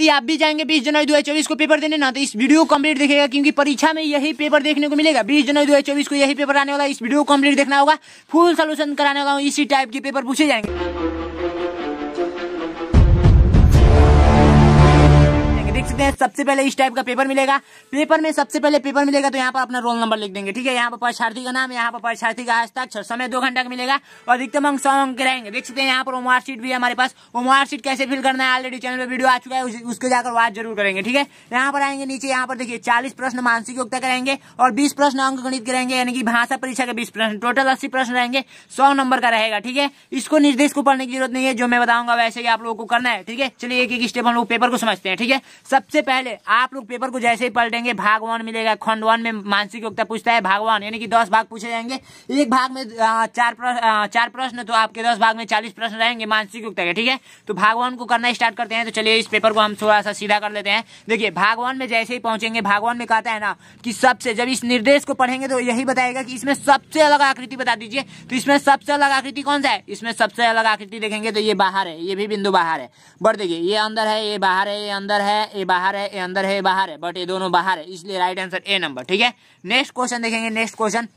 यदि आप भी जाएंगे 20 जनवरी 2024 को पेपर देने ना तो इस वीडियो को कम्प्लीट देखेगा क्योंकि परीक्षा में यही पेपर देखने को मिलेगा 20 जनवरी 2024 को यही पेपर आने वाला इस वीडियो को कम्प्लीट देखना होगा फुल सोल्यूशन कराने वाला इसी टाइप के पेपर पूछे जाएंगे देख सकते हैं सबसे पहले इस टाइप का पेपर मिलेगा पेपर में सबसे पहले पेपर मिलेगा तो यहाँ पर अपना रोल नंबर लिख देंगे ठीक है यहाँ पर परीक्षार्थी का नाम यहाँ पर परीक्षार्थी का हस्ताक्षर समय दो घंटा का मिलेगा और अधिकतम अंक सौ अंक रहेंगे देख सकते हैं यहाँ पर होमवर्क शीट भी है हमारे पास होमवर्क शीट कैसे फिल करना है ऑलरेडी चैनल पर वीडियो आ चुका है उसके जाकर वाच जरूर करेंगे ठीक है यहाँ पर आएंगे नीचे यहाँ पर देखिए चालीस प्रश्न मानसिक योग्यता करेंगे और बीस प्रश्न अंक गणित करेंगे यानी कि भाषा परीक्षा के बीस प्रश्न टोटल अस्सी प्रश्न रहेंगे सौ नंबर का रहेगा ठीक है इसको निर्देश को पढ़ने की जरूरत नहीं है जो मैं बताऊंगा वैसे ही आप लोगों को करना है ठीक है चलिए एक एक स्टेप हम लोग पेपर को समझते हैं ठीक है सबसे पहले आप लोग पेपर को जैसे ही पलटेंगे भाग वन मिलेगा खंड वन में मानसिक योग्यता पूछता है भागवान यानी कि दस भाग पूछे जाएंगे एक भाग में चार प्रश्न चार प्रश्न तो आपके दस भाग में चालीस प्रश्न रहेंगे मानसिक योग्यता के ठीक है तो भागवान को करना स्टार्ट करते हैं तो चलिए इस पेपर को हम थोड़ा सा सीधा कर लेते हैं देखिए भागवान में जैसे ही पहुंचेंगे भागवान में कहता है ना कि सबसे जब इस निर्देश को पढ़ेंगे तो यही बताएगा कि इसमें सबसे अलग आकृति बता दीजिए तो इसमें सबसे अलग आकृति कौन सा है इसमें सबसे अलग आकृति देखेंगे तो ये बाहर है ये भी बिंदु बाहर है बट देखिए ये अंदर है ये बाहर है ये अंदर है ये बाहर है ये अंदर है ये बाहर है बट ये दोनों बाहर है इसलिए राइट आंसर ए नंबर ठीक है नेक्स्ट क्वेश्चन देखेंगे नेक्स्ट क्वेश्चन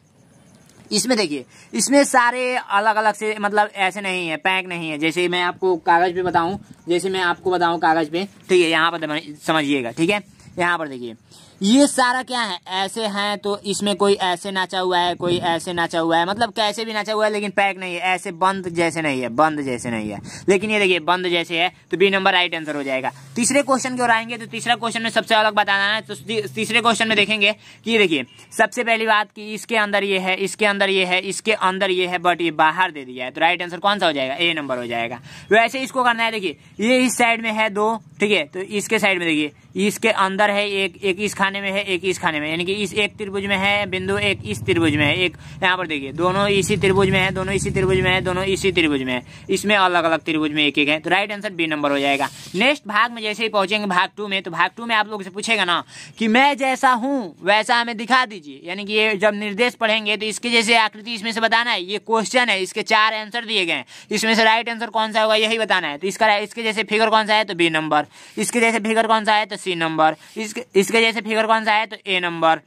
इसमें देखिए इसमें सारे अलग अलग से मतलब ऐसे नहीं है पैक नहीं है जैसे मैं आपको कागज पे बताऊं जैसे मैं आपको बताऊं कागज पे ठीक है यहाँ पर समझिएगा ठीक है यहाँ पर देखिए ये सारा क्या है ऐसे हैं तो इसमें कोई ऐसे नाचा हुआ है कोई ऐसे नाचा हुआ है मतलब कैसे भी नाचा हुआ है लेकिन पैक नहीं है ऐसे बंद जैसे नहीं है बंद जैसे नहीं है लेकिन ये देखिए बंद जैसे है तो बी नंबर राइट आंसर हो जाएगा तीसरे क्वेश्चन की ओर आएंगे तो तीसरा क्वेश्चन में सबसे अलग बताना है तो तीसरे क्वेश्चन में देखेंगे कि ये देखिए सबसे पहली बात की इसके अंदर ये है इसके अंदर ये है इसके अंदर ये है बट ये बाहर दे दिया है तो राइट आंसर कौन सा हो जाएगा ए नंबर हो जाएगा वैसे इसको करना है देखिए ये इस साइड में है दो ठीक है तो इसके साइड में देखिए इसके अंदर है एक एक इस खाने खाने में है एक इस खाने में यानी कि इस एक त्रिभुज में है बिंदु एक इस त्रिभुज में है एक यहाँ पर देखिए दोनों इसी त्रिभुज में है दोनों इसी त्रिभुज में है दोनों इसी त्रिभुज में है इसमें अलग अलग त्रिभुज में एक एक है तो राइट आंसर बी नंबर हो जाएगा नेक्स्ट भाग में जैसे ही पहुंचेंगे भाग टू में तो भाग टू में आप लोग से पूछेगा ना कि मैं जैसा हूँ वैसा हमें दिखा दीजिए यानी कि ये जब निर्देश पढ़ेंगे तो इसके जैसे आकृति इसमें से बताना है ये क्वेश्चन है इसके चार आंसर दिए गए इसमें से राइट आंसर कौन सा होगा यही बताना है तो इसका इसके जैसे फिगर कौन सा है तो बी नंबर इसके जैसे फिगर कौन सा है तो सी नंबर इसके इसके जैसे फिगर फिगर कौन सा है तो ए नंबर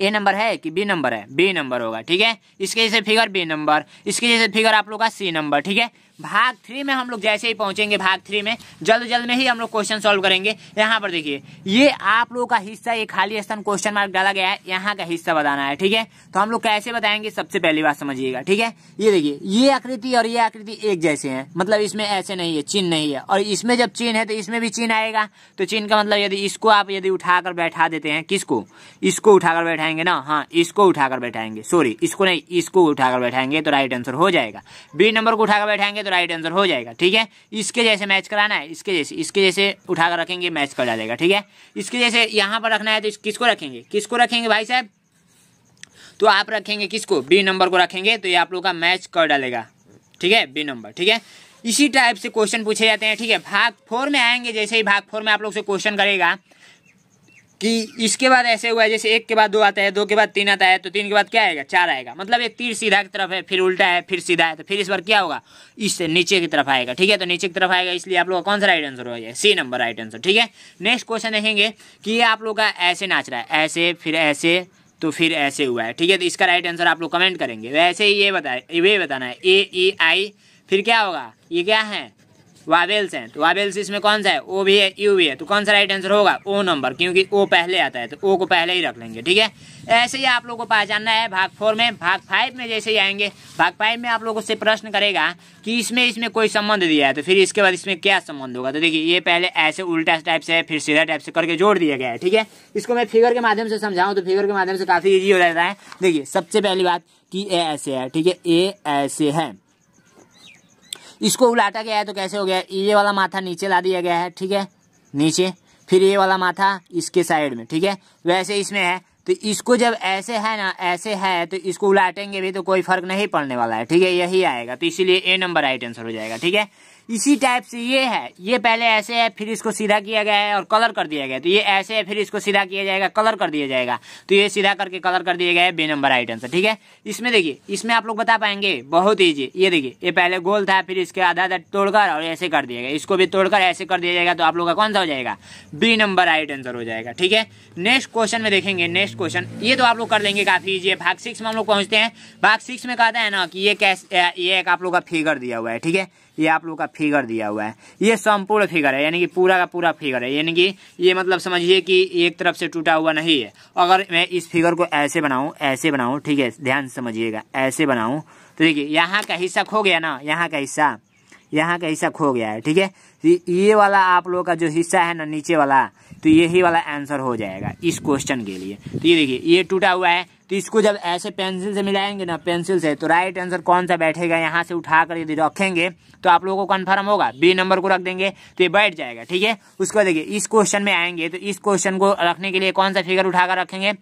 ए नंबर है कि बी नंबर है बी नंबर होगा ठीक है इसके जैसे फिगर बी नंबर इसके जैसे फिगर आप लोग का सी नंबर ठीक है भाग थ्री में हम लोग जैसे ही पहुंचेंगे भाग थ्री में जल्द जल्द में ही हम लोग क्वेश्चन सॉल्व करेंगे यहाँ पर देखिए ये आप लोगों का हिस्सा ये खाली स्थान क्वेश्चन मार्क डाला गया है यहाँ का हिस्सा बताना है ठीक है तो हम लोग कैसे बताएंगे सबसे पहली बात समझिएगा ठीक है ये देखिए ये आकृति और ये आकृति एक जैसे है मतलब इसमें ऐसे नहीं है चिन्ह नहीं है और इसमें जब चिन्ह है तो इसमें भी चिन्ह आएगा तो चिन्ह का मतलब यदि इसको आप यदि उठाकर बैठा देते हैं किसको इसको उठाकर बैठाएंगे ना हाँ इसको उठाकर बैठाएंगे सॉरी इसको नहीं इसको उठाकर बैठाएंगे तो राइट आंसर हो जाएगा बी नंबर को उठाकर बैठाएंगे तो तो राइट आंसर हो जाएगा ठीक है इसके जैसे मैच कराना है इसके जैसे इसके जैसे उठाकर रखेंगे मैच कर जाएगा ठीक है इसके जैसे यहाँ पर रखना है तो किसको रखेंगे किसको रखेंगे भाई साहब तो आप रखेंगे किसको बी नंबर को रखेंगे तो ये आप लोग का मैच कर डालेगा ठीक है बी नंबर ठीक है इसी टाइप से क्वेश्चन पूछे जाते हैं ठीक है भाग फोर में आएंगे जैसे ही भाग फोर में आप लोग से क्वेश्चन करेगा कि इसके बाद ऐसे हुआ है जैसे एक के बाद दो आता है दो के बाद तीन आता है तो तीन के बाद क्या आएगा चार आएगा मतलब एक तीर सीधा की तरफ है फिर उल्टा है फिर सीधा है तो फिर इस बार क्या होगा इससे नीचे की तरफ आएगा ठीक है तो नीचे की तरफ आएगा इसलिए आप लोग का कौन सा राइट आंसर हो जाए सी नंबर राइट आंसर ठीक है नेक्स्ट क्वेश्चन देखेंगे कि ये आप लोग का ऐसे नाच रहा है ऐसे फिर ऐसे तो फिर ऐसे हुआ है ठीक है तो इसका राइट आंसर आप लोग कमेंट करेंगे वैसे ही ये बताए ये बताना है ए ई आई फिर क्या होगा ये क्या है वावेल्स हैं तो वावेल्स इसमें कौन सा है ओ भी है यू भी है तो कौन सा राइट आंसर होगा ओ नंबर क्योंकि ओ पहले आता है तो ओ को पहले ही रख लेंगे ठीक है ऐसे ही आप लोगों को पहचानना है भाग फोर में भाग फाइव में जैसे ही आएंगे भाग फाइव में आप लोगों से प्रश्न करेगा कि इसमें इसमें कोई संबंध दिया है तो फिर इसके बाद इसमें क्या संबंध होगा तो देखिए ये पहले ऐसे उल्टा टाइप से फिर सीधा टाइप से करके जोड़ दिया गया है ठीक है इसको मैं फिगर के माध्यम से समझाऊँ तो फिगर के माध्यम से काफ़ी ईजी हो जाता है देखिए सबसे पहली बात कि ए ऐसे है ठीक है ए ऐसे है इसको उलाटा गया है तो कैसे हो गया ये वाला माथा नीचे ला दिया गया है ठीक है नीचे फिर ये वाला माथा इसके साइड में ठीक है वैसे इसमें है तो इसको जब ऐसे है ना ऐसे है तो इसको उलाटेंगे भी तो कोई फर्क नहीं पड़ने वाला है ठीक है यही आएगा तो इसीलिए ए नंबर राइट आंसर हो जाएगा ठीक है इसी टाइप से ये है ये पहले ऐसे है फिर इसको सीधा किया गया है और कलर कर दिया गया तो ये ऐसे है फिर इसको सीधा किया जाएगा कलर कर दिया जाएगा तो ये सीधा करके कलर कर दिया गया है बे नंबर आइटम से ठीक है इसमें देखिए इसमें आप लोग बता पाएंगे बहुत ईजी ये देखिए ये पहले गोल था फिर इसके आधा आधा तोड़कर और ऐसे कर दिया गया इसको भी तोड़कर ऐसे कर दिया जाएगा तो आप लोग का कौन सा हो जाएगा बी नंबर राइट आंसर हो जाएगा ठीक है नेक्स्ट क्वेश्चन में देखेंगे नेक्स्ट क्वेश्चन ये तो आप लोग कर लेंगे काफी ईजी है भाग सिक्स में हम लोग पहुंचते हैं भाग सिक्स में कहता है ना कि ये कैसे ये एक आप लोग का फिगर दिया हुआ है ठीक है ये आप लोग का फिगर दिया हुआ है ये संपूर्ण फिगर है यानी कि पूरा का पूरा फिगर है यानी कि ये मतलब समझिए कि एक तरफ से टूटा हुआ नहीं है अगर मैं इस फिगर को ऐसे बनाऊँ ऐसे बनाऊँ ठीक है ध्यान समझिएगा ऐसे बनाऊँ तो देखिए यहाँ का हिस्सा खो गया ना यहाँ का हिस्सा यहाँ का हिस्सा खो गया है ठीक है ये वाला आप लोग का जो हिस्सा है ना नीचे वाला तो यही वाला आंसर हो जाएगा इस क्वेश्चन के लिए तो ये देखिए ये टूटा हुआ है तो इसको जब ऐसे पेंसिल से मिलाएंगे ना पेंसिल से तो राइट आंसर कौन सा बैठेगा यहाँ से उठा कर यदि रखेंगे तो आप लोगों को कन्फर्म होगा बी नंबर को रख देंगे तो ये बैठ जाएगा ठीक है उसके बाद देखिए इस क्वेश्चन में आएंगे तो इस क्वेश्चन को रखने के लिए कौन सा फिगर उठा कर रखेंगे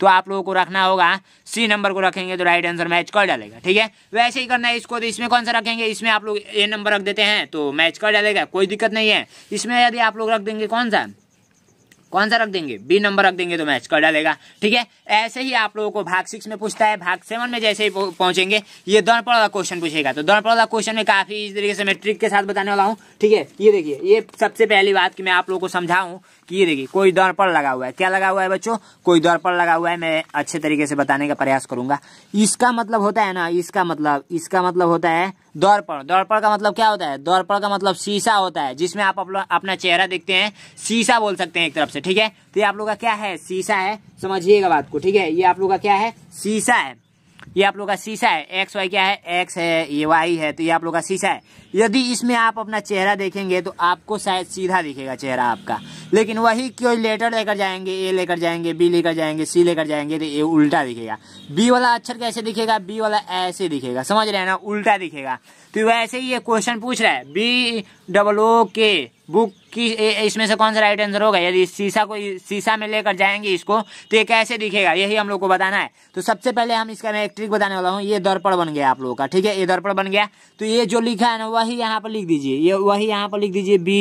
तो आप लोगों को रखना होगा सी नंबर को रखेंगे तो राइट आंसर मैच कर डालेगा ठीक है वैसे ही करना है इसको तो इसमें कौन सा रखेंगे इसमें आप लोग ए नंबर रख देते हैं तो मैच कर डालेगा कोई दिक्कत नहीं है इसमें यदि आप लोग रख देंगे कौन सा कौन सा रख देंगे बी नंबर रख देंगे तो मैच कर डालेगा ठीक है ऐसे ही आप लोगों को भाग सिक्स में पूछता है भाग सेवन में जैसे ही पहुंचेंगे ये दौड़पड़ वाला क्वेश्चन पूछेगा तो दौड़पड़ वाला क्वेश्चन में काफी इस तरीके से मैं ट्रिक के साथ बताने वाला हूँ ठीक है ये देखिए ये सबसे पहली बात की मैं आप लोगों को समझाऊँ कि ये देखिए कोई दर्पण लगा हुआ है क्या लगा हुआ है बच्चों कोई दर्पण लगा हुआ है मैं अच्छे तरीके से बताने का प्रयास करूंगा इसका मतलब होता है ना इसका मतलब इसका मतलब होता है दर्पण दर्पण का मतलब क्या होता है दर्पण का मतलब शीशा होता है जिसमें आप अपना चेहरा देखते हैं शीशा बोल सकते हैं एक तरफ से ठीक है तो ये आप लोग का क्या है शीशा है समझिएगा बात को ठीक है ये आप लोग का क्या है शीशा है ये आप लोग का शीशा है एक्स वाई क्या है एक्स है ये वाई है तो ये आप लोग का शीशा है यदि इसमें आप अपना चेहरा देखेंगे तो आपको शायद सीधा दिखेगा चेहरा आपका लेकिन वही कोई लेटर लेकर जाएंगे ए लेकर जाएंगे बी लेकर जाएंगे सी लेकर जाएंगे तो ये उल्टा दिखेगा बी वाला अक्षर कैसे दिखेगा बी वाला ऐसे दिखेगा समझ रहे हैं ना उल्टा दिखेगा तो वैसे ही ये क्वेश्चन पूछ रहा है बी डबल ओ के बुक कि इसमें से कौन सा राइट आंसर होगा यदि शीशा को शीशा में लेकर जाएंगे इसको तो ये कैसे दिखेगा यही हम लोग को बताना है तो सबसे पहले हम इसका मैं एक ट्रिक बताने वाला हूँ ये दर्पण बन गया आप लोगों का ठीक है ये दर्पण बन गया तो ये जो लिखा है ना वही यहाँ पर लिख दीजिए ये वही यहाँ पर लिख दीजिए बी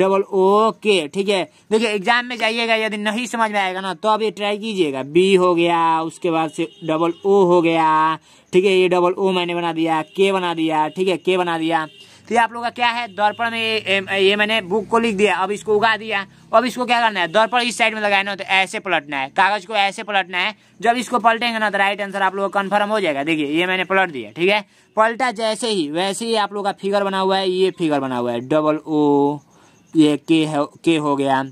डबल ओ के ठीक है देखिए एग्जाम में जाइएगा यदि नहीं समझ में आएगा ना तो अब ये ट्राई कीजिएगा बी हो गया उसके बाद से डबल ओ हो गया ठीक है ये डबल ओ मैंने बना दिया के बना दिया ठीक है के बना दिया तो आप लोग का क्या है दर्पण में ये, ये मैंने बुक को लिख दिया अब इसको उगा दिया अब इसको क्या करना है दर्पण इस साइड में लगाना है तो ऐसे पलटना है कागज को ऐसे पलटना है जब इसको पलटेंगे ना तो राइट आंसर आप लोग का कन्फर्म हो जाएगा देखिए ये मैंने पलट दिया ठीक है पलटा जैसे ही वैसे ही आप लोग का फिगर बना हुआ है ये फिगर बना हुआ है डबल ओ ये के हो गया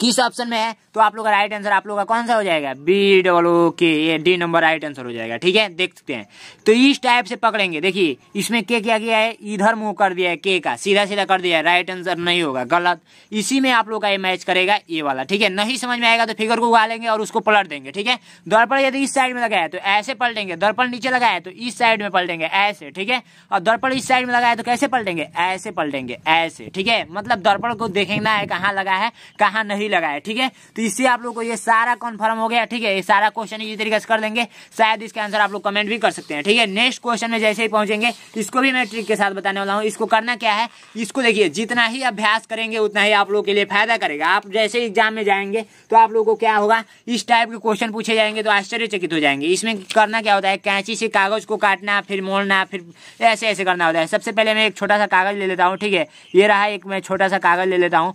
किस ऑप्शन में है तो आप लोग का राइट आंसर आप लोग का कौन सा हो जाएगा B double O K A D number right answer हो जाएगा ठीक है देख सकते हैं तो इस टाइप से पकड़ेंगे देखिए इसमें के क्या किया है इधर मुंह कर दिया है के का सीधा सीधा कर दिया है राइट आंसर नहीं होगा गलत इसी में आप लोग का ये मैच करेगा ये वाला ठीक है नहीं समझ में आएगा तो फिगर को उगा लेंगे और उसको पलट देंगे ठीक है दर्पण यदि इस साइड में लगाया तो ऐसे पलटेंगे दर्पण नीचे लगाया तो इस साइड में पलटेंगे ऐसे ठीक है और दर्पण इस साइड में लगाया तो कैसे पलटेंगे ऐसे पलटेंगे ऐसे ठीक है मतलब दर्पण को देखेंगे ना है कहाँ लगा है कहाँ नहीं लगा है ठीक है तो इससे आप लोग को ये सारा कन्फर्म हो गया ठीक है ये सारा क्वेश्चन इसी तरीके से कर देंगे शायद इसका आंसर आप लोग कमेंट भी कर सकते हैं ठीक है नेक्स्ट क्वेश्चन में जैसे ही पहुंचेंगे इसको भी मैं ट्रिक के साथ बताने वाला हूँ इसको करना क्या है इसको देखिए जितना ही अभ्यास करेंगे उतना ही आप लोग के लिए फायदा करेगा आप जैसे एग्जाम में जाएंगे तो आप लोग को क्या होगा इस टाइप के क्वेश्चन पूछे जाएंगे तो आश्चर्यचकित हो जाएंगे इसमें करना क्या होता है कैंची से कागज को काटना फिर मोड़ना फिर ऐसे ऐसे करना होता है सबसे पहले मैं एक छोटा सा कागज ले लेता हूँ ठीक है ये रहा एक मैं छोटा सा कागज ले लेता हूँ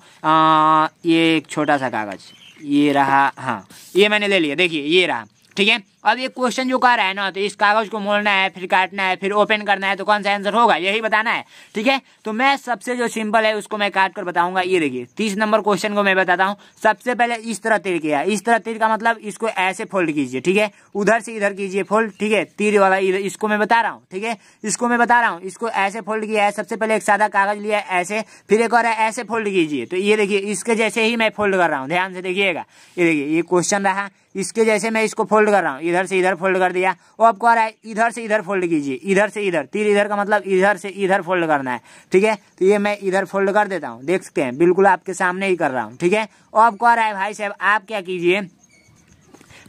ये एक छोटा सा कागज ये रहा हाँ ये मैंने ले लिया देखिए ये रहा ठीक है अब ये क्वेश्चन जो कह रहा है ना तो इस कागज को मोड़ना है फिर काटना है फिर ओपन करना है तो कौन सा आंसर होगा यही बताना है ठीक है तो मैं सबसे जो सिंपल है उसको मैं काट कर बताऊंगा ये देखिए तीस नंबर क्वेश्चन को मैं बताता हूँ सबसे पहले इस तरह तिर किया इस तरह तिर का मतलब इसको ऐसे फोल्ड कीजिए ठीक है उधर से इधर कीजिए फोल्ड ठीक है तीर वाला इधर इसको मैं बता रहा हूँ ठीक है इसको मैं बता रहा हूँ इसको ऐसे फोल्ड किया है सबसे पहले एक सादा कागज लिया है ऐसे फिर एक और ऐसे फोल्ड कीजिए तो ये देखिए इसके जैसे ही मैं फोल्ड कर रहा हूँ ध्यान से देखिएगा ये देखिए ये क्वेश्चन रहा इसके जैसे मैं इसको फोल्ड कर रहा हूँ इधर से इधर फोल्ड कर दिया वो आपको आ रहा है इधर से इधर फोल्ड कीजिए इधर से इधर तीर इधर का मतलब इधर से इधर फोल्ड करना है ठीक है तो ये मैं इधर फोल्ड कर देता हूँ देख सकते हैं बिल्कुल आपके सामने ही कर रहा हूँ ठीक है और आपको आ रहा है भाई साहब आप क्या कीजिए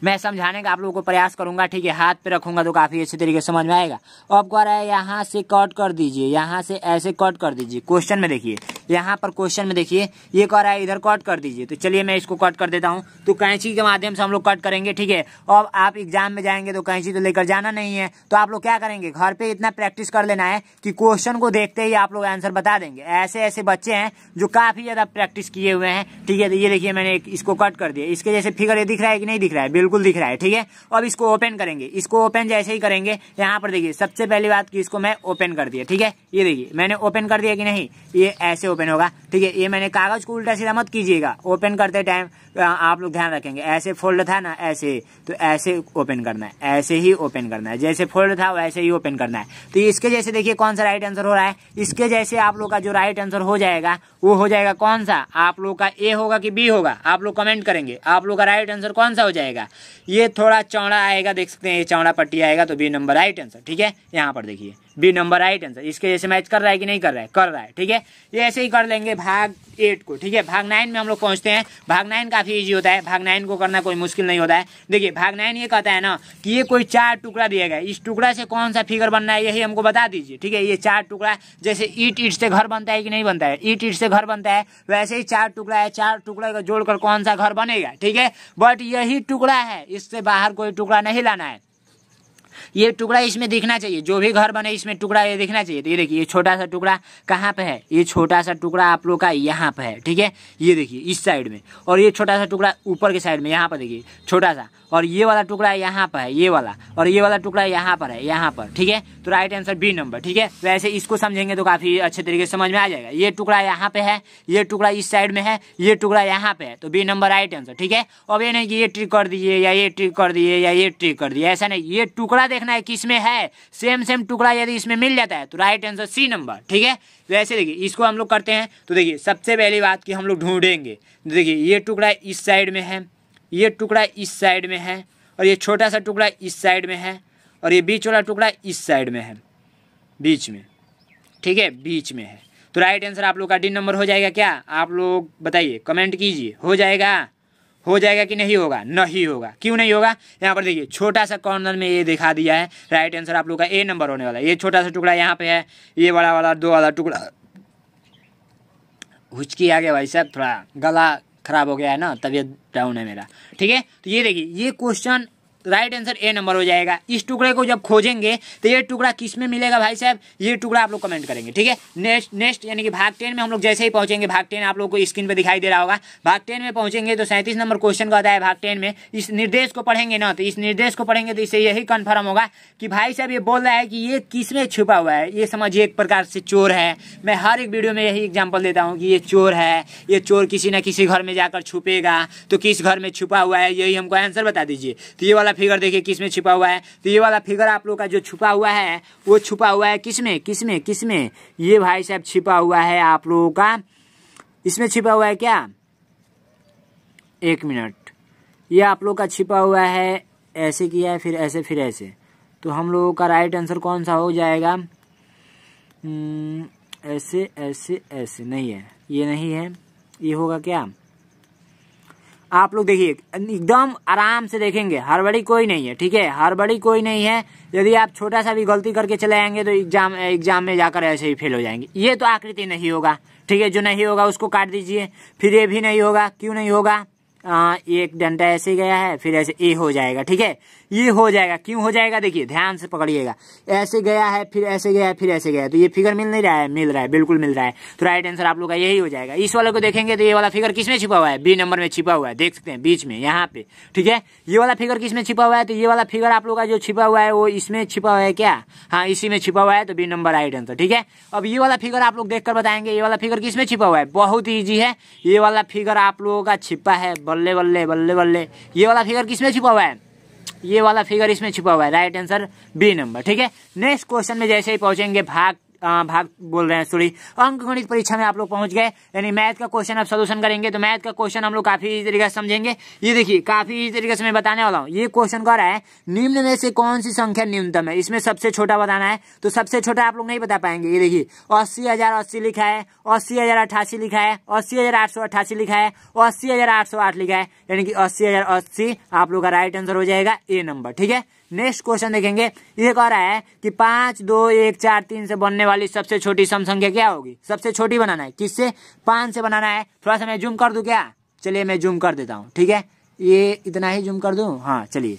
मैं समझाने का आप लोगों को प्रयास करूंगा ठीक है हाथ पे रखूंगा तो काफ़ी अच्छे तरीके से समझ में आएगा आपको आ रहा है यहाँ से कट कर दीजिए यहाँ से ऐसे कट कर दीजिए क्वेश्चन में देखिए यहाँ पर क्वेश्चन में देखिए ये कह रहा है इधर कट कर दीजिए तो चलिए मैं इसको कट कर देता हूँ तो कैंची के माध्यम से हम लोग कट करेंगे ठीक है अब आप एग्जाम में जाएंगे तो कैंची तो लेकर जाना नहीं है तो आप लोग क्या करेंगे घर पर इतना प्रैक्टिस कर लेना है कि क्वेश्चन को देखते ही आप लोग आंसर बता देंगे ऐसे ऐसे बच्चे हैं जो काफ़ी ज़्यादा प्रैक्टिस किए हुए हैं ठीक है तो ये देखिए मैंने इसको कट कर दिया इसके जैसे फिगर ये दिख रहा है कि नहीं दिख रहा है बिल्कुल दिख रहा है ठीक है अब इसको ओपन करेंगे इसको ओपन जैसे ही करेंगे यहाँ पर देखिए सबसे पहली बात कि इसको मैं ओपन कर दिया ठीक है ये देखिए मैंने ओपन कर दिया कि नहीं ये ऐसे ओपन ओपन होगा ठीक है ये मैंने कागज को उल्टा सीधा मत कीजिएगा ओपन करते टाइम तो आप लोग ध्यान रखेंगे ऐसे फोल्ड था ना ऐसे तो ऐसे ओपन करना है ऐसे ही ओपन करना है जैसे फोल्ड था वैसे ही ओपन करना है तो इसके जैसे देखिए कौन सा राइट आंसर हो रहा है इसके जैसे आप लोग का जो राइट आंसर हो जाएगा वो हो जाएगा कौन सा आप लोग का ए होगा कि बी होगा आप लोग कमेंट करेंगे आप लोग का राइट आंसर कौन सा हो जाएगा ये थोड़ा चौड़ा आएगा देख सकते हैं ये चौड़ा पट्टी आएगा तो बी नंबर राइट आंसर ठीक है यहाँ पर देखिए बी नंबर राइट आंसर इसके जैसे मैच कर रहा है कि नहीं कर रहा है कर रहा है ठीक है ये ऐसे ही कर लेंगे भाग एट को ठीक है भाग नाइन में हम लोग पहुंचते हैं भाग नाइन काफी ईजी होता है भाग नाइन को करना कोई मुश्किल नहीं होता है देखिए भाग नाइन ये कहता है ना कि ये कोई चार टुकड़ा दिया गया इस टुकड़ा से कौन सा फिगर बनना है यही हमको बता दीजिए ठीक है ये चार टुकड़ा जैसे ईट ईट से घर बनता है कि नहीं बनता है ईट ईट से घर बनता है वैसे ही चार टुकड़ा है चार टुकड़े को जोड़कर कौन सा घर बनेगा ठीक है बट यही टुकड़ा है इससे बाहर कोई टुकड़ा नहीं लाना है ये टुकड़ा इसमें दिखना चाहिए जो भी घर बने इसमें टुकड़ा ये दिखना चाहिए तो ये देखिए ये छोटा सा टुकड़ा कहाँ पे है ये छोटा सा टुकड़ा आप लोग का यहाँ पे है ठीक है ये देखिए इस साइड में और ये छोटा सा टुकड़ा ऊपर के साइड में यहाँ पर देखिए छोटा सा और ये वाला टुकड़ा यहाँ पर है ये वाला और ये वाला टुकड़ा यहाँ पर है यहाँ पर ठीक है तो राइट आंसर बी नंबर ठीक है वैसे तो इसको समझेंगे तो काफी अच्छे तरीके से समझ में आ जाएगा ये टुकड़ा यहाँ पे है ये टुकड़ा इस साइड में है ये टुकड़ा यहाँ पे है तो बी नंबर राइट आंसर ठीक है अब ये नहीं कि ये ट्रिक कर दिए या ये ट्रिक कर दिए या ये ट्रिक कर दिए ऐसा नहीं ये टुकड़ा देखना है किसमें है सेम सेम टुकड़ा यदि इसमें मिल जाता है तो राइट आंसर सी नंबर ठीक है वैसे तो देखिए इसको हम लोग करते हैं तो देखिए सबसे पहली बात कि हम लोग ढूंढेंगे देखिए ये टुकड़ा इस साइड में है ये टुकड़ा इस साइड में है और ये छोटा सा टुकड़ा इस साइड में है और ये बीच वाला टुकड़ा इस साइड में है बीच में ठीक है बीच में है तो राइट आंसर आप लोग का डी नंबर हो जाएगा क्या आप लोग बताइए कमेंट कीजिए हो जाएगा हो जाएगा कि नहीं होगा नहीं होगा क्यों नहीं होगा यहाँ पर देखिए छोटा सा कॉर्नर में ये दिखा दिया है राइट आंसर आप लोग का ए नंबर होने वाला है ये छोटा सा टुकड़ा यहाँ पे है ये वाला वाला दो वाला टुकड़ा हुचकी आ गया भाई साहब थोड़ा गला खराब हो गया है ना तबीयत डाउन है मेरा ठीक है तो ये देखिए ये question right answer A number हो जाएगा इस टुकड़े को जब खोजेंगे तो ये टुकड़ा किस में मिलेगा भाई साहब ये टुकड़ा आप लोग कमेंट करेंगे ठीक है नेक्स्ट नेक्स्ट यानी कि भाग टेन में हम लोग जैसे ही पहुंचेंगे भाग टेन आप लोग को स्क्रीन पर दिखाई दे रहा होगा भाग टेन में पहुंचेंगे तो सैंतीस नंबर क्वेश्चन का होता है भाग टेन में इस निर्देश को पढ़ेंगे ना तो इस निर्देश को पढ़ेंगे तो इससे यही कन्फर्म होगा कि भाई साहब ये बोल रहा है कि ये किस में छुपा हुआ है ये समझिए एक प्रकार से चोर है मैं हर एक वीडियो में यही एग्जाम्पल देता हूँ कि ये चोर है ये चोर किसी न किसी घर में जाकर छुपेगा तो किस घर में छुपा हुआ है यही हमको आंसर बता दीजिए तो ये वाला वाला फिगर देखिए किस में छुपा हुआ है तो ये वाला फिगर आप लोग का जो छुपा हुआ है वो छुपा हुआ है किस में किस में किस में ये भाई साहब छिपा हुआ है आप लोगों का इसमें छिपा हुआ है क्या एक मिनट ये आप लोग का छिपा हुआ है ऐसे किया है फिर ऐसे फिर ऐसे तो हम लोगों का राइट आंसर कौन सा हो जाएगा हम्म, ऐसे ऐसे ऐसे नहीं है ये नहीं है ये होगा क्या आप लोग देखिए एकदम आराम से देखेंगे हड़बड़ी कोई नहीं है ठीक है हड़बड़ी कोई नहीं है यदि आप छोटा सा भी गलती करके चले आएंगे तो एग्जाम एग्जाम में जाकर ऐसे ही फेल हो जाएंगे ये तो आकृति नहीं होगा ठीक है जो नहीं होगा उसको काट दीजिए फिर ये भी नहीं होगा क्यों नहीं होगा आ, एक डंडा ऐसे गया है फिर ऐसे ए हो जाएगा ठीक है ये हो जाएगा क्यों हो जाएगा देखिए ध्यान से पकड़िएगा ऐसे गया है फिर ऐसे गया है फिर ऐसे गया है तो ये फिगर मिल नहीं रहा है मिल रहा है बिल्कुल मिल रहा है तो राइट आंसर आप लोग का यही हो जाएगा इस वाले को देखेंगे तो ये वाला फिगर किस में छिपा हुआ है बी नंबर में छिपा हुआ है देख सकते हैं बीच में यहाँ पे ठीक है ये वाला फिगर किस में छिपा हुआ है तो ये वाला फिगर आप लोग का जो छिपा हुआ है वो इसमें छिपा हुआ है क्या हाँ इसी में छिपा हुआ है तो बी नंबर राइट आंसर ठीक है अब ये वाला फिगर आप लोग देखकर बताएंगे ये वाला फिगर किसमें छिपा हुआ है बहुत ईजी है ये वाला फिगर आप लोगों का छिपा है बल्ले बल्ले बल्ले बल्ले ये वाला फिगर किस में हुआ है ये वाला फिगर इसमें छुपा हुआ है राइट आंसर बी नंबर ठीक है नेक्स्ट क्वेश्चन में जैसे ही पहुंचेंगे भाग भाग बोल रहे हैं सॉरी अंक गणित परीक्षा में आप लोग पहुंच गए यानी मैथ का क्वेश्चन आप सोल्यूशन करेंगे तो मैथ का क्वेश्चन हम लोग काफी इसी तरीके से समझेंगे ये देखिए काफी इसी तरीके से मैं बताने वाला हूँ ये क्वेश्चन कह रहा है निम्न में से कौन सी संख्या न्यूनतम है इसमें सबसे छोटा बताना है तो सबसे छोटा आप लोग नहीं बता पाएंगे ये देखिए अस्सी हजार अस्सी लिखा है अस्सी हजार अट्ठासी लिखा है अस्सी हजार आठ सौ अट्ठासी लिखा है अस्सी हजार आठ सौ आठ लिखा है यानी कि अस्सी हजार अस्सी आप लोग का राइट आंसर हो जाएगा ए नंबर ठीक है नेक्स्ट क्वेश्चन देखेंगे ये कह रहा है कि पांच दो एक चार तीन से बनने वाली सबसे छोटी सम संख्या क्या होगी सबसे छोटी बनाना है किससे पांच से बनाना है थोड़ा सा मैं जूम कर दू क्या चलिए मैं जूम कर देता हूँ ठीक है ये इतना ही जूम कर दू हाँ चलिए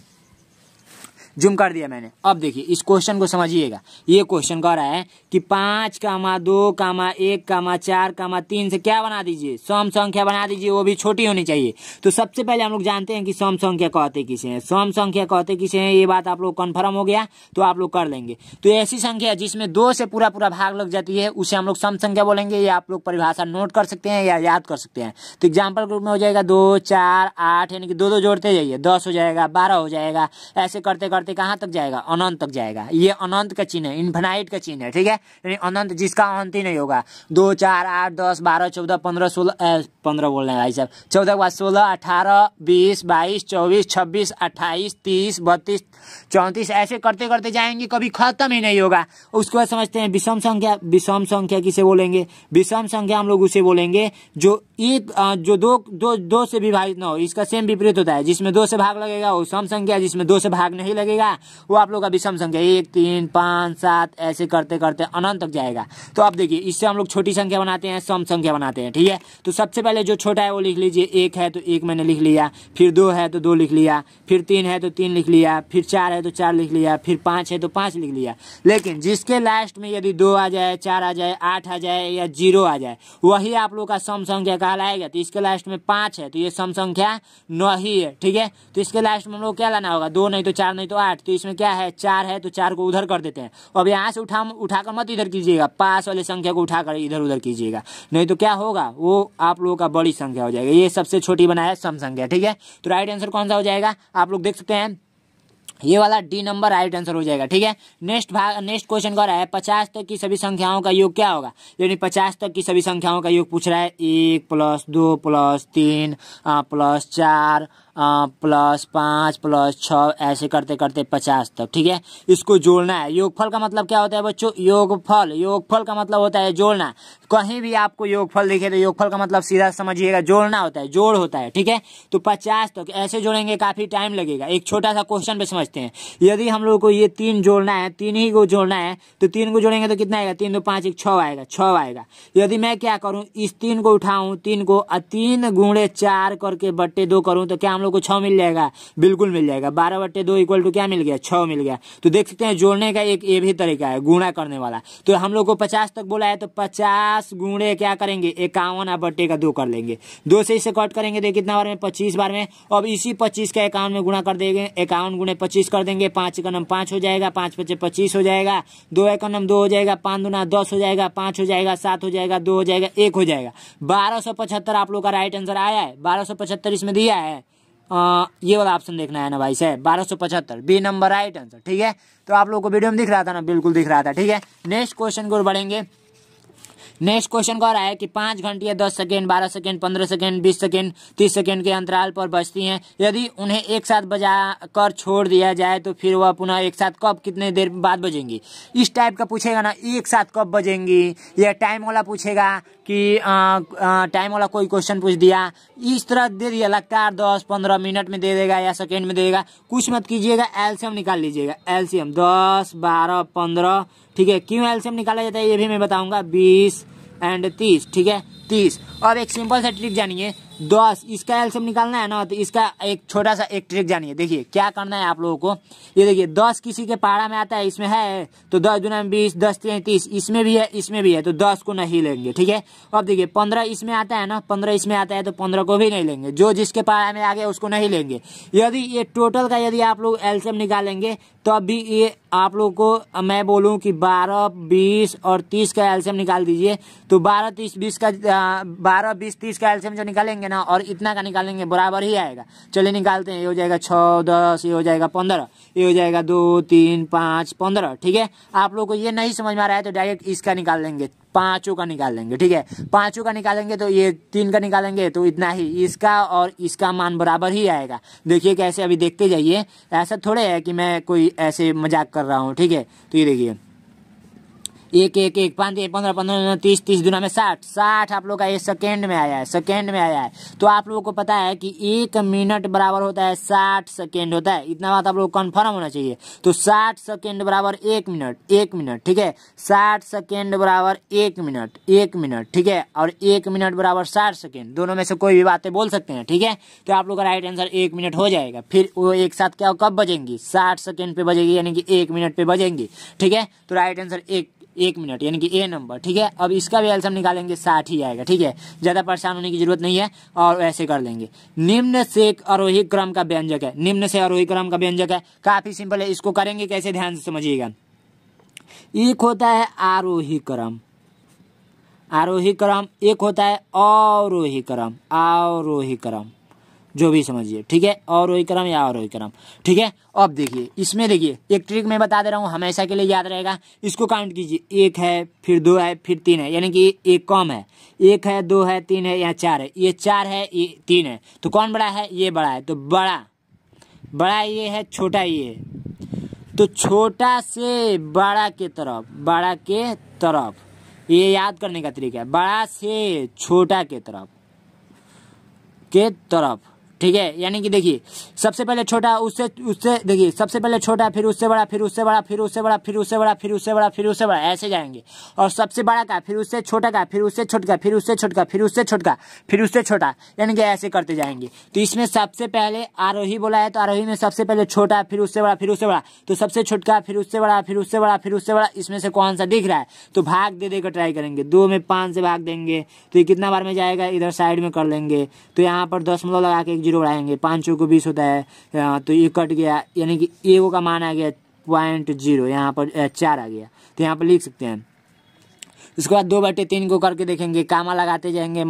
जुम कर दिया मैंने अब देखिए इस क्वेश्चन को समझिएगा ये क्वेश्चन कह रहा है कि का कामा दो कामा एक कामा चार कामा तीन से क्या बना दीजिए सम संख्या बना दीजिए वो भी छोटी होनी चाहिए तो सबसे पहले हम लोग जानते हैं कि सम संख्या कहते किसे हैं सम संख्या कहते किसे हैं ये बात आप लोग कन्फर्म हो गया तो आप लोग कर लेंगे तो ऐसी संख्या जिसमें दो से पूरा पूरा भाग लग जाती है उसे हम लोग सम संख्या बोलेंगे या आप लोग परिभाषा नोट कर सकते हैं या याद कर सकते हैं तो एग्जाम्पल ग्रुप में हो जाएगा दो चार आठ यानी कि दो दो जोड़ते जाइए दस हो जाएगा बारह हो जाएगा ऐसे करते करते करते कहाँ तक जाएगा अनंत तक जाएगा ये अनंत का चिन्ह है इन्फेनाइट का चिन्ह है ठीक है यानी अनंत जिसका अंत ही नहीं होगा दो चार आठ दस बारह चौदह पंद्रह सोलह पंद्रह बोल रहे हैं भाई साहब चौदह के बाद सोलह अठारह बीस बाईस चौबीस छब्बीस अट्ठाईस तीस बत्तीस चौंतीस ऐसे करते करते जाएंगे कभी खत्म ही नहीं होगा उसके बाद समझते हैं विषम संख्या विषम संख्या किसे बोलेंगे विषम संख्या हम लोग उसे बोलेंगे जो एक जो दो दो दो से विभाजित ना हो इसका सेम विपरीत होता है जिसमें दो से भाग लगेगा वो सम संख्या जिसमें दो से भाग नहीं लगेगा वो आप लोग का विषम संख्या एक तीन पाँच सात ऐसे करते करते अनंत तक जाएगा तो आप देखिए इससे हम लोग छोटी संख्या बनाते हैं सम संख्या बनाते हैं ठीक है तो सबसे पहले जो छोटा है वो लिख लीजिए एक है तो एक मैंने लिख लिया फिर दो है तो दो लिख लिया फिर तीन है तो तीन लिख लिया फिर चार है तो चार लिख लिया फिर पाँच है तो पाँच लिख लिया लेकिन जिसके लास्ट में यदि दो आ जाए चार आ जाए आठ आ जाए या जीरो आ जाए वही आप लोग का सम संख्या कहलाएगा तो इसके लास्ट में पाँच है तो ये सम संख्या नौ ही है ठीक है तो इसके लास्ट में हम लोग क्या लाना होगा दो नहीं तो चार नहीं तो आठ तो इसमें क्या है चार है तो चार को उधर कर देते हैं अब यहाँ से उठा उठाकर मत इधर कीजिएगा पास वाले संख्या को उठाकर इधर उधर कीजिएगा नहीं तो क्या होगा वो आप लोगों का बड़ी संख्या हो जाएगा ये सबसे छोटी बनाया सम संख्या ठीक है तो राइट आंसर कौन सा हो जाएगा आप लोग देख सकते हैं ये वाला डी नंबर राइट आंसर हो जाएगा ठीक है नेक्स्ट भाग नेक्स्ट क्वेश्चन कर रहा है पचास तक की सभी संख्याओं का योग क्या होगा यानी पचास तक की सभी संख्याओं का योग पूछ रहा है एक प्लस दो प्लस तीन प्लस हाँ, चार प्लस पाँच प्लस छ ऐसे करते करते पचास तक ठीक है इसको जोड़ना है योगफल का मतलब क्या होता है बच्चों योगफल योगफल का मतलब होता है जोड़ना कहीं भी आपको योगफल दिखे तो योगफल का मतलब सीधा समझिएगा जोड़ना होता है जोड़ होता है ठीक है तो पचास तक ऐसे जोड़ेंगे काफ़ी टाइम लगेगा एक छोटा सा क्वेश्चन पे समझते हैं यदि हम लोग को ये तीन जोड़ना है तीन ही को जोड़ना है तो तीन को जोड़ेंगे तो कितना आएगा तीन दो पाँच एक छः आएगा छः आएगा यदि मैं क्या करूँ इस तीन को उठाऊँ तीन को तीन गुणे चार करके बट्टे दो करूँ तो क्या लोग को छः मिल जाएगा बिल्कुल मिल जाएगा बारह बट्टे दो इक्वल टू क्या मिल गया छह मिल गया तो देख सकते हैं जोड़ने का एक ये भी तरीका है गुणा करने वाला तो हम लोग को पचास तक बोला है तो पचास गुणे क्या करेंगे इक्यावन बट्टे का दो कर लेंगे दो से इसे कट करेंगे देखिए कितना बार में पच्चीस बार में अब इसी पच्चीस का इक्यावन में गुणा कर देंगे इक्यावन गुणे पच्चीस कर देंगे पाँच इकनम पांच हो जाएगा पांच पच्चे पच्चीस हो जाएगा दो इकनम दो हो जाएगा पांच दुना दस हो जाएगा पांच हो जाएगा सात हो जाएगा दो हो जाएगा एक हो जाएगा बारह सौ पचहत्तर आप लोग का राइट आंसर आया है बारह सौ पचहत्तर इसमें दिया है ये वाला ऑप्शन देखना है ना भाई से बारह सौ पचहत्तर बी नंबर राइट आंसर ठीक है तो आप लोगों को वीडियो में दिख रहा था ना बिल्कुल दिख रहा था ठीक है नेक्स्ट क्वेश्चन को बढ़ेंगे नेक्स्ट क्वेश्चन कह रहा है कि पांच घंटे या दस सेकेंड बारह सेकेंड पंद्रह सेकेंड बीस सेकेंड तीस सेकेंड के अंतराल पर बजती हैं यदि उन्हें एक साथ बजा कर छोड़ दिया जाए तो फिर वह पुनः एक साथ कब कितने देर बाद बजेंगी इस टाइप का पूछेगा ना एक साथ कब बजेंगी या टाइम वाला पूछेगा कि टाइम वाला कोई क्वेश्चन पूछ दिया इस तरह दे दिया लगातार दस पंद्रह मिनट में दे देगा या सेकेंड में दे देगा कुछ मत कीजिएगा एल्शियम निकाल लीजिएगा एल्शियम दस बारह पंद्रह ठीक है क्यों एल्शियम निकाला जाता है ये भी मैं बताऊँगा बीस एंड तीस ठीक है तीस अब एक सिंपल सा ट्रिक जानिए दस इसका एल्सियम निकालना है ना तो इसका एक छोटा सा एक ट्रिक जानिए देखिए क्या करना है आप लोगों को ये देखिए दस किसी के पारा में आता है इसमें है तो दस दुना में बीस दस तीन इसमें भी है इसमें भी है तो दस को नहीं लेंगे ठीक है अब देखिए पंद्रह इसमें आता है ना पंद्रह इसमें आता है तो पंद्रह को भी नहीं लेंगे जो जिसके पारा में आ गया उसको नहीं लेंगे यदि ये टोटल का यदि आप लोग एल्सियम निकालेंगे तो अभी ये आप लोगों को मैं बोलूँ कि बारह बीस और तीस का एल्सियम निकाल दीजिए तो बारह तीस बीस का बारह बीस तीस का एल्सियम जो निकालेंगे ना और इतना का निकालेंगे बराबर ही आएगा चलिए निकालते हैं ये हो जाएगा छः दस ये हो जाएगा पंद्रह ये हो जाएगा दो तीन पाँच पंद्रह ठीक है आप लोग को ये नहीं समझ में आ रहा है तो डायरेक्ट इसका निकाल लेंगे पाँचों का निकाल लेंगे ठीक है पाँचों का निकालेंगे तो ये तीन का निकालेंगे तो इतना ही इसका और इसका मान बराबर ही आएगा देखिए कैसे अभी देखते जाइए ऐसा थोड़े है कि मैं कोई ऐसे मजाक कर रहा हूँ ठीक है तो ये देखिए एक एक एक पाँच एक पंद्रह पंद्रह तीस तीस दिनों में साठ साठ आप लोग का ये सेकेंड में आया है सेकेंड में आया है तो आप लोगों को पता है कि एक मिनट बराबर होता है साठ सेकेंड होता है इतना बात आप लोग कन्फर्म होना चाहिए तो साठ सेकेंड बराबर एक मिनट एक मिनट ठीक है साठ सेकेंड बराबर एक मिनट एक मिनट ठीक है और एक मिनट बराबर साठ सेकेंड दोनों में से कोई भी बातें बोल सकते हैं ठीक है तो आप लोग का राइट आंसर एक मिनट हो जाएगा फिर वो एक साथ क्या कब बजेंगी साठ सेकेंड पे बजेगी यानी कि एक मिनट पे बजेंगी ठीक है तो राइट आंसर एक एक मिनट यानी कि ए नंबर ठीक है अब इसका भी एल्सम निकालेंगे साठ ही आएगा ठीक है ज़्यादा परेशान होने की जरूरत नहीं है और ऐसे कर लेंगे निम्न से आरोही क्रम का व्यंजक है निम्न से आरोही क्रम का व्यंजक है काफ़ी सिंपल है इसको करेंगे कैसे ध्यान से समझिएगा एक होता है आरोही क्रम आरोही क्रम एक होता है अवरोही क्रम आरोही क्रम जो भी समझिए ठीक है और वही क्रम या और वही क्रम ठीक है अब देखिए इसमें देखिए एक ट्रिक मैं बता दे रहा हूँ हमेशा के लिए याद रहेगा इसको काउंट कीजिए एक है फिर दो है फिर तीन है यानी कि एक कम है एक है दो है तीन है या चार है ये चार है ये तीन है तो कौन बड़ा है ये बड़ा है तो बड़ा बड़ा ये है छोटा ये है तो छोटा से बड़ा के तरफ बड़ा के तरफ ये याद करने का तरीका है बड़ा से छोटा के तरफ के तरफ ठीक है यानी कि देखिए सबसे पहले छोटा उससे उससे देखिए सबसे पहले छोटा फिर उससे बड़ा फिर उससे बड़ा फिर उससे बड़ा फिर उससे बड़ा फिर उससे बड़ा फिर उससे बड़ा ऐसे जाएंगे और सबसे बड़ा का फिर उससे छोटा का फिर उससे छोटका फिर उससे छोटका फिर उससे छोटका फिर उससे छोटा यानी कि ऐसे करते जाएंगे तो इसमें सबसे पहले आरोही बोला है तो आरोही में सबसे पहले छोटा फिर उससे बड़ा फिर उससे बड़ा तो सबसे छोटका फिर उससे बड़ा फिर उससे बड़ा फिर उससे बड़ा इसमें से कौन सा दिख रहा है तो भाग दे देकर ट्राई करेंगे दो में पाँच से भाग देंगे तो ये कितना बार में जाएगा इधर साइड में कर लेंगे तो यहाँ पर दस लगा के एक जीरो बढ़ाएंगे पाँचों को बीस होता है तो ये कट गया यानी कि ए का मान आ गया पॉइंट जीरो यहाँ पर चार आ गया तो यहाँ पर लिख सकते हैं उसके बाद दो बटे तीन को करके देखेंगे कामा लगाते जाएंगे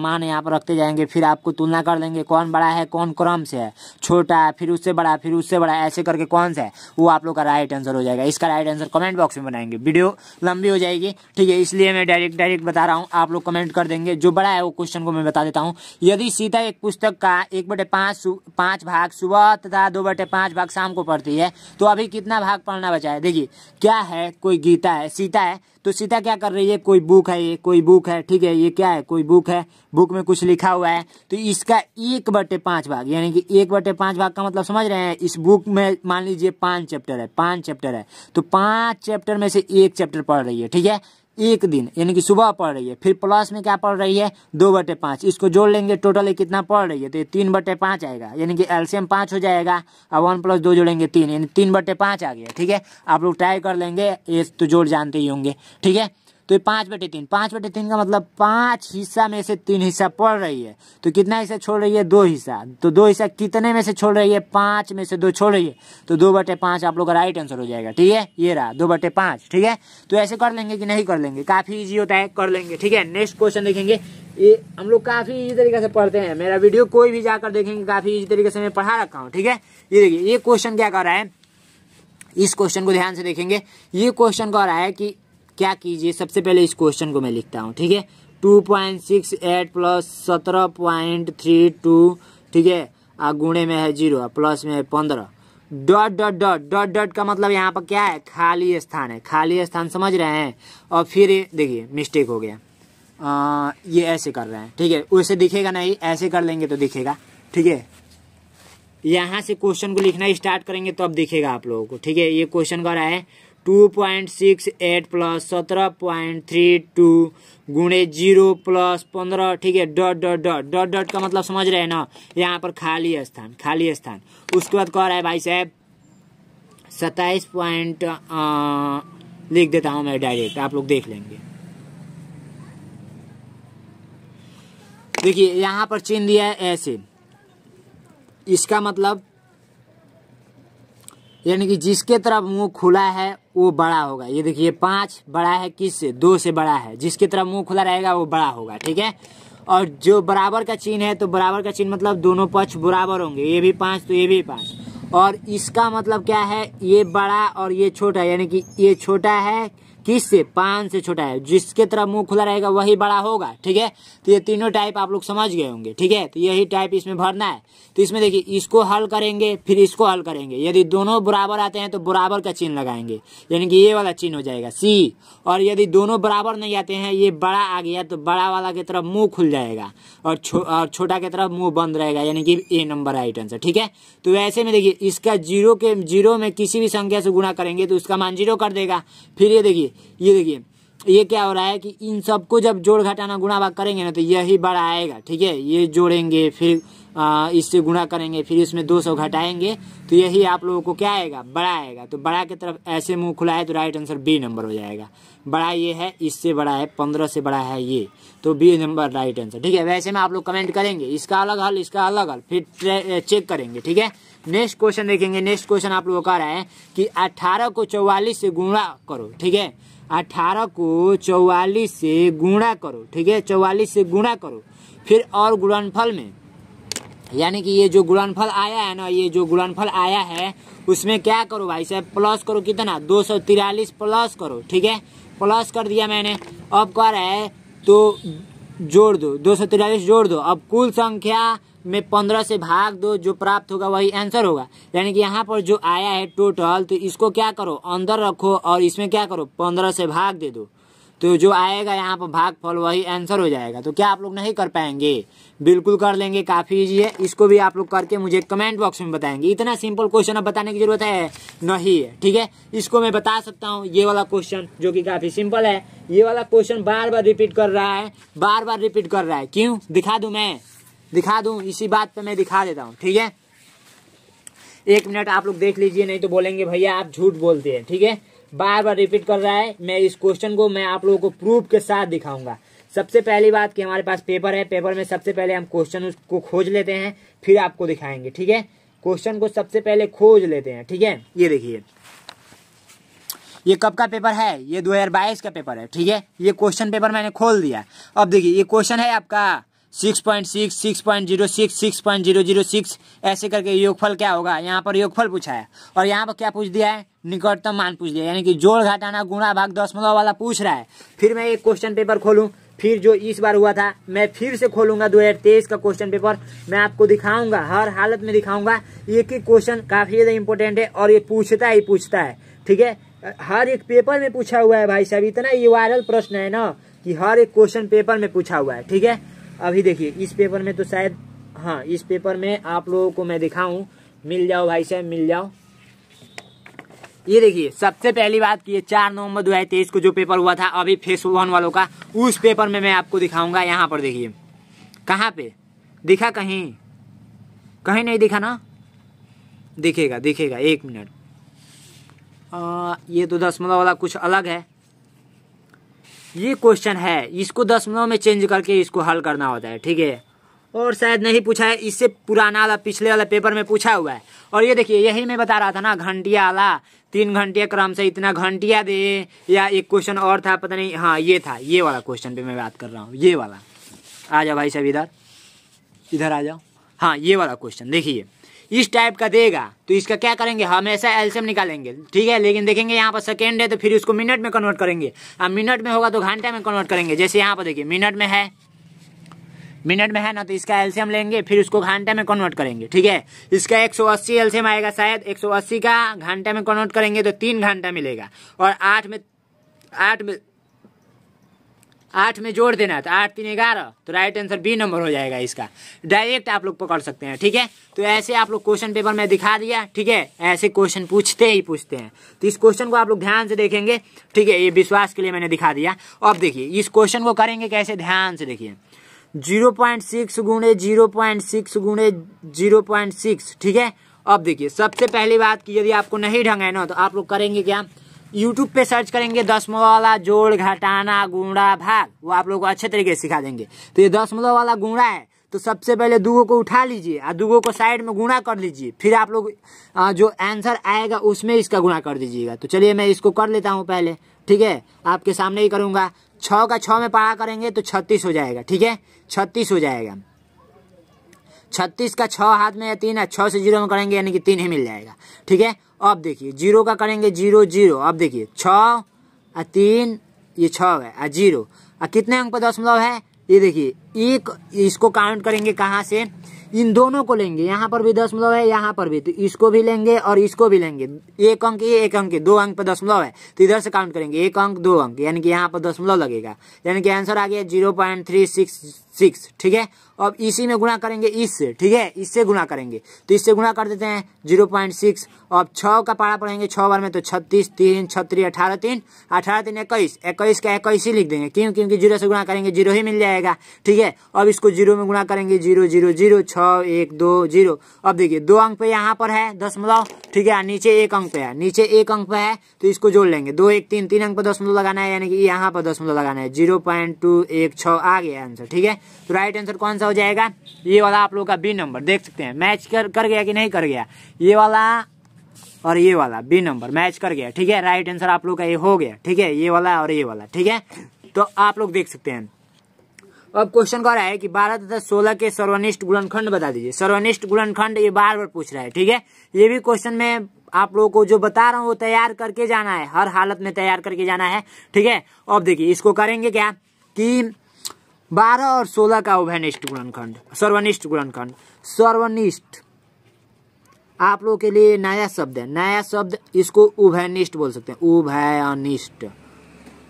मान यहाँ पर रखते जाएंगे फिर आपको तुलना कर लेंगे कौन बड़ा है कौन क्रम से है छोटा है फिर उससे बड़ा फिर उससे बड़ा ऐसे करके कौन सा है वो आप लोग का राइट आंसर हो जाएगा इसका राइट आंसर कमेंट बॉक्स में बनाएंगे वीडियो लंबी हो जाएगी ठीक है इसलिए मैं डायरेक्ट डायरेक्ट बता रहा हूँ आप लोग कमेंट कर देंगे जो बड़ा है वो क्वेश्चन को मैं बता देता हूँ यदि सीता एक पुस्तक का एक बटे पाँच पाँच भाग सुबह तथा दो बटे पाँच भाग शाम को पढ़ती है तो अभी कितना भाग पढ़ना बचा है देखिए क्या है कोई गीता है सीता है तो सीता क्या कर रही है कोई बुक है ये कोई बुक है ठीक है ये क्या है कोई बुक है बुक में कुछ लिखा हुआ है तो इसका एक बटे पांच भाग यानी कि एक बटे पांच भाग का मतलब समझ रहे हैं इस बुक में मान लीजिए पांच चैप्टर है पांच चैप्टर है तो पांच चैप्टर में से एक चैप्टर पढ़ रही है ठीक है एक दिन यानी कि सुबह पढ़ रही है फिर प्लस में क्या पढ़ रही है दो बटे पाँच इसको जोड़ लेंगे टोटल कितना पढ़ रही है तो ये तीन बटे पाँच आएगा यानी कि एल्शियम पाँच हो जाएगा और वन प्लस दो जोड़ेंगे तीन यानी तीन बटे पाँच आ गया ठीक है आप लोग ट्राई कर लेंगे ये तो जोड़ जानते ही होंगे ठीक है तो ये पाँच बटे तीन पाँच बटे तीन का मतलब पाँच हिस्सा में से तीन हिस्सा पड़ रही है तो कितना हिस्सा छोड़ रही है दो हिस्सा तो दो हिस्सा कितने में से छोड़ रही है पाँच में से दो छोड़ रही है तो दो बटे पाँच आप लोग का राइट आंसर हो जाएगा ठीक है ये रहा दो बटे पाँच ठीक है तो ऐसे कर लेंगे कि नहीं कर लेंगे काफ़ी ईजी होता है कर लेंगे ठीक है नेक्स्ट क्वेश्चन देखेंगे ये हम लोग काफ़ी इजी तरीके से पढ़ते हैं मेरा वीडियो कोई भी जाकर देखेंगे काफ़ी इजी तरीके से मैं पढ़ा रखा हूँ ठीक है ये देखिए ये क्वेश्चन क्या कर रहा है इस क्वेश्चन को ध्यान से देखेंगे ये क्वेश्चन कह रहा है कि क्या कीजिए सबसे पहले इस क्वेश्चन को मैं लिखता हूँ ठीक है two point six eight plus सत्रह पॉइंट थ्री टू ठीक है और गुणे में है जीरो प्लस में है पंद्रह dot dot dot dot dot का मतलब यहाँ पर क्या है खाली स्थान है खाली स्थान समझ रहे हैं और फिर देखिए मिस्टेक हो गया आ, ये ऐसे कर रहे हैं ठीक है उसे दिखेगा नहीं ऐसे कर लेंगे तो दिखेगा ठीक है यहाँ से क्वेश्चन को लिखना स्टार्ट करेंगे तो अब दिखेगा आप लोगों को ठीक है ये क्वेश्चन कर रहा है two point six eight plus सत्रह पॉइंट थ्री टू गुणे जीरो प्लस पंद्रह ठीक है dot dot dot dot dot का मतलब समझ रहे हैं ना यहाँ पर खाली स्थान खाली स्थान उसके बाद कह रहा है भाई साहब सत्ताईस पॉइंट लिख देता हूँ मैं डायरेक्ट आप लोग देख लेंगे देखिए यहाँ पर चिन्ह दिया है ऐसे इसका मतलब यानी कि जिसके तरफ मुंह खुला है वो बड़ा होगा ये देखिए पाँच बड़ा है किस से दो से बड़ा है जिसके तरफ मुंह खुला रहेगा वो बड़ा होगा ठीक है और जो बराबर का चिन्ह है तो बराबर का चिन्ह मतलब दोनों पक्ष बराबर होंगे ये भी पाँच तो ये भी पाँच और इसका मतलब क्या है ये बड़ा और ये छोटा यानी कि ये छोटा है किस से पान से छोटा है जिसके तरफ मुंह खुला रहेगा वही बड़ा होगा ठीक है तो ये तीनों टाइप आप लोग समझ गए होंगे ठीक है तो यही टाइप इसमें भरना है तो इसमें देखिए इसको हल करेंगे फिर इसको हल करेंगे यदि दोनों बराबर आते हैं तो बराबर का चिन्ह लगाएंगे यानी कि ये वाला चिन्ह हो जाएगा सी और यदि दोनों बराबर नहीं आते हैं ये बड़ा आ गया तो बड़ा वाला की तरफ मुंह खुल जाएगा और और छोटा की तरफ मुंह बंद रहेगा यानी कि ए नंबर राइट आंसर ठीक है तो ऐसे में देखिए इसका जीरो के जीरो में किसी भी संख्या से गुणा करेंगे तो उसका मान जीरो कर देगा फिर ये देखिए ये देखिए ये क्या हो रहा है कि इन सबको जब जोड़ घटाना गुणा भाग करेंगे ना तो यही बड़ा आएगा ठीक है ये जोड़ेंगे फिर इससे गुणा करेंगे फिर इसमें दो सौ घटाएंगे तो यही आप लोगों को क्या आएगा बड़ा आएगा तो बड़ा की तरफ ऐसे मुंह खुला है तो राइट आंसर बी नंबर हो जाएगा बड़ा ये है इससे बड़ा है पंद्रह से बड़ा है ये तो बी नंबर राइट आंसर ठीक है वैसे में आप लोग कमेंट करेंगे इसका अलग हल इसका अलग हल फिर चेक करेंगे ठीक है नेक्स्ट क्वेश्चन देखेंगे नेक्स्ट क्वेश्चन आप लोगों का रहा है कि अट्ठारह को चौवालीस से गुणा करो ठीक है अठारह को चौवालीस से गुणा करो ठीक है चौवालीस से गुणा करो फिर और गुणनफल में यानी कि ये जो गुणनफल आया है ना ये जो गुणनफल आया है उसमें क्या करो भाई साहब प्लस करो कितना दो सौ तिरालीस प्लस करो ठीक है प्लस कर दिया मैंने अब कह रहा है तो जोड़ दो दो सौ तिरालीस जोड़ दो अब कुल संख्या में पंद्रह से भाग दो जो प्राप्त होगा वही आंसर होगा यानी कि यहाँ पर जो आया है टोटल तो इसको क्या करो अंदर रखो और इसमें क्या करो पंद्रह से भाग दे दो तो जो आएगा यहाँ पर भाग फल वही आंसर हो जाएगा तो क्या आप लोग नहीं कर पाएंगे बिल्कुल कर लेंगे काफ़ी इजी है इसको भी आप लोग करके मुझे कमेंट बॉक्स में बताएंगे इतना सिंपल क्वेश्चन अब बताने की जरूरत है नहीं है ठीक है इसको मैं बता सकता हूँ ये वाला क्वेश्चन जो कि काफ़ी सिंपल है ये वाला क्वेश्चन बार बार रिपीट कर रहा है बार बार रिपीट कर रहा है क्यों दिखा दूँ मैं दिखा दूं इसी बात पे मैं दिखा देता हूँ ठीक है एक मिनट आप लोग देख लीजिए नहीं तो बोलेंगे भैया आप झूठ बोलते हैं ठीक है बार बार रिपीट कर रहा है मैं इस क्वेश्चन को मैं आप लोगों को प्रूफ के साथ दिखाऊंगा सबसे पहली बात कि हमारे पास पेपर है पेपर में सबसे पहले हम क्वेश्चन को खोज लेते हैं फिर आपको दिखाएंगे ठीक है क्वेश्चन को सबसे पहले खोज लेते हैं ठीक है ये देखिए ये कब का पेपर है ये 2022 का पेपर है ठीक है ये क्वेश्चन पेपर मैंने खोल दिया अब देखिए ये क्वेश्चन है आपका six point six six point zero six six point zero zero six ऐसे करके योगफल क्या होगा यहाँ पर योगफल पूछा है और यहाँ पर क्या पूछ दिया है निकटतम मान पूछ दिया यानी कि जोड़ घटाना गुणा भाग दशमलव वाला पूछ रहा है फिर मैं एक क्वेश्चन पेपर खोलूँ फिर जो इस बार हुआ था मैं फिर से खोलूंगा 2023 का क्वेश्चन पेपर मैं आपको दिखाऊंगा हर हालत में दिखाऊंगा एक ही क्वेश्चन काफी ज्यादा इंपॉर्टेंट है और ये पूछता ही पूछता है ठीक है हर एक पेपर में पूछा हुआ है भाई साहब इतना ये वायरल प्रश्न है ना कि हर एक क्वेश्चन पेपर में पूछा हुआ है ठीक है अभी देखिए इस पेपर में तो शायद हाँ इस पेपर में आप लोगों को मैं दिखाऊं मिल जाओ भाई साहब मिल जाओ ये देखिए सबसे पहली बात की चार नवंबर दो हजार तेईस को जो पेपर हुआ था अभी फेस वन वालों का उस पेपर में मैं आपको दिखाऊंगा यहाँ पर देखिए कहाँ पे दिखा कहीं कहीं नहीं दिखा ना दिखेगा दिखेगा एक मिनट ये तो दशमलव वाला कुछ अलग है ये क्वेश्चन है इसको दस मिनट में चेंज करके इसको हल करना होता है ठीक है और शायद नहीं पूछा है इससे पुराना वाला पिछले वाला पेपर में पूछा हुआ है और ये देखिए यही मैं बता रहा था ना घंटिया वाला तीन घंटे क्रम से इतना घंटिया दे या एक क्वेश्चन और था पता नहीं हाँ ये था ये वाला क्वेश्चन पे मैं बात कर रहा हूँ ये वाला आ जाओ भाई साहब इधर इधर आ जाओ हाँ ये वाला क्वेश्चन देखिए इस टाइप का देगा तो इसका क्या करेंगे हमेशा एल्शियम निकालेंगे ठीक है लेकिन देखेंगे यहाँ पर सेकेंड है तो फिर इसको मिनट में कन्वर्ट करेंगे अब मिनट में होगा तो घंटा में कन्वर्ट करेंगे जैसे यहाँ पर देखिए मिनट में है मिनट में है ना तो इसका एल्शियम लेंगे फिर उसको घंटे में कन्वर्ट करेंगे ठीक है इसका 180 एल्शियम आएगा शायद 180 का घंटे में कन्वर्ट करेंगे तो तीन घंटा मिलेगा और आठ में आठ में आठ में जोड़ देना तो आठ तीन ग्यारह तो राइट आंसर बी नंबर हो जाएगा इसका डायरेक्ट आप लोग पकड़ सकते हैं ठीक है तो ऐसे आप लोग क्वेश्चन पेपर में दिखा दिया ठीक है ऐसे क्वेश्चन पूछते ही पूछते हैं तो इस क्वेश्चन को आप लोग ध्यान से देखेंगे ठीक है ये विश्वास के लिए मैंने दिखा दिया अब देखिए इस क्वेश्चन को करेंगे कैसे ध्यान से देखिए जीरो पॉइंट सिक्स गुणे जीरो पॉइंट सिक्स गुणे जीरो पॉइंट सिक्स ठीक है अब देखिए सबसे पहली बात की यदि आपको नहीं ढंग है ना तो आप लोग करेंगे क्या यूट्यूब पे सर्च करेंगे दसमलव वाला जोड़ घटाना गुणा भाग वो आप लोग को अच्छे तरीके से सिखा देंगे तो ये दसमलव वाला गुणा है तो सबसे पहले दुगो को उठा लीजिए और दुगो को साइड में गुणा कर लीजिए फिर आप लोग जो आंसर आएगा उसमें इसका गुणा कर दीजिएगा तो चलिए मैं इसको कर लेता हूँ पहले ठीक है आपके सामने ही करूँगा छः का छः में पढ़ा करेंगे तो छत्तीस हो जाएगा ठीक है छत्तीस हो जाएगा छत्तीस का छः हाथ में है तीन है छः से जीरो में करेंगे यानी कि तीन ही मिल जाएगा ठीक है अब देखिए जीरो का करेंगे जीरो जीरो अब देखिए छ तीन ये छ है आ जीरो आ कितने अंक पर दशमलव है ये देखिए एक इसको काउंट करेंगे कहाँ से इन दोनों को लेंगे यहाँ पर भी दशमलव है यहाँ पर भी तो इसको भी लेंगे और इसको भी लेंगे एक अंक ये एक अंक दो अंक पर दशमलव है तो इधर से काउंट करेंगे एक अंक दो अंक यानी कि यहाँ पर दशमलव लगेगा यानी कि आंसर आ गया zero point three six six ठीक है अब इसी में गुणा करेंगे इससे ठीक है इससे गुणा करेंगे तो इससे गुणा कर देते हैं जीरो पॉइंट सिक्स अब छः का पारा पड़ेंगे छः बार में तो छत्तीस तीन छत्तीस अठारह तीन अठारह तीन इक्कीस इक्कीस का इक्कीस ही लिख देंगे क्यों क्योंकि जीरो से गुणा करेंगे जीरो ही मिल जाएगा ठीक है अब इसको जीरो में गुणा करेंगे जीरो जीरो जीरो छः एक दो जीरो अब देखिए दो अंक पे यहाँ पर है मतलब ठीक है नीचे एक अंक पे है नीचे एक अंक पे है तो इसको जोड़ लेंगे दो एक तीन तीन अंक पर मतलब लगाना है यानी कि यहाँ पर मतलब लगाना है जीरो पॉइंट टू एक छः आ गया आंसर ठीक है तो राइट आंसर कौन सा हो जाएगा ये वाला आप लोगों का बी नंबर देख सकते हैं मैच कर कर गया कि नहीं कर गया ये वाला और ये वाला बी नंबर मैच कर गया ठीक है राइट आंसर आप लोग का ये हो गया ठीक है ये वाला और ये वाला ठीक है तो आप लोग देख सकते हैं अब क्वेश्चन कह रहा है कि बारह तथा सोलह के सर्वनिष्ठ गुणनखंड बता दीजिए सर्वनिष्ठ गुणनखंड ये बार बार पूछ रहा है ठीक है ये भी क्वेश्चन में आप लोगों को जो बता रहा हूँ वो तैयार करके जाना है हर हालत में तैयार करके जाना है ठीक है अब देखिए इसको करेंगे क्या कि बारह और सोलह का उभयनिष्ठ गुणनखंड सर्वनिष्ठ गुणनखंड सर्वनिष्ठ आप लोगों के लिए नया शब्द है नया शब्द इसको उभयनिष्ठ बोल सकते हैं उभयनिष्ठ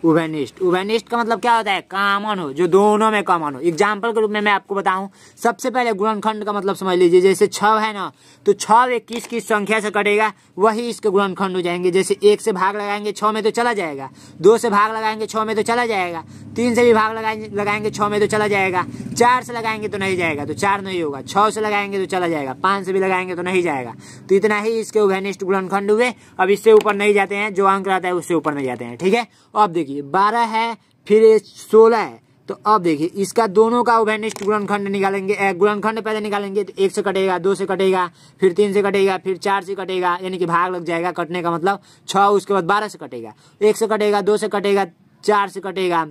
उवेनिस्ट उवेनिस्ट का मतलब क्या होता है कॉमन हो जो दोनों में कॉमन हो एग्जाम्पल के रूप में मैं आपको बताऊं सबसे पहले गुणनखंड का मतलब समझ लीजिए जैसे छव है ना तो छव इक्कीस की संख्या से कटेगा वही इसके गुणनखंड हो जाएंगे जैसे एक से भाग लगाएंगे छ में तो चला जाएगा दो से भाग लगाएंगे छ में तो चला जाएगा तीन से भी भाग लगाएंगे छ में तो चला जाएगा चार से लगाएंगे तो नहीं जाएगा तो चार नहीं होगा छ से लगाएंगे तो चला जाएगा पांच से भी लगाएंगे तो नहीं जाएगा तो इतना ही इसके उभनिष्ठ गुणनखंड हुए अब इससे ऊपर नहीं जाते हैं जो अंक रहता है उससे ऊपर नहीं जाते हैं ठीक है अब देखिए देखिए बारह है फिर सोलह है तो अब देखिए इसका दोनों का उभयनिष्ठ गुणनखंड निकालेंगे गुणनखंड पहले निकालेंगे तो एक से कटेगा दो से कटेगा फिर तीन से कटेगा फिर चार से कटेगा यानी कि भाग लग जाएगा कटने का मतलब छः उसके बाद बारह से कटेगा एक से कटेगा दो से कटेगा चार से कटेगा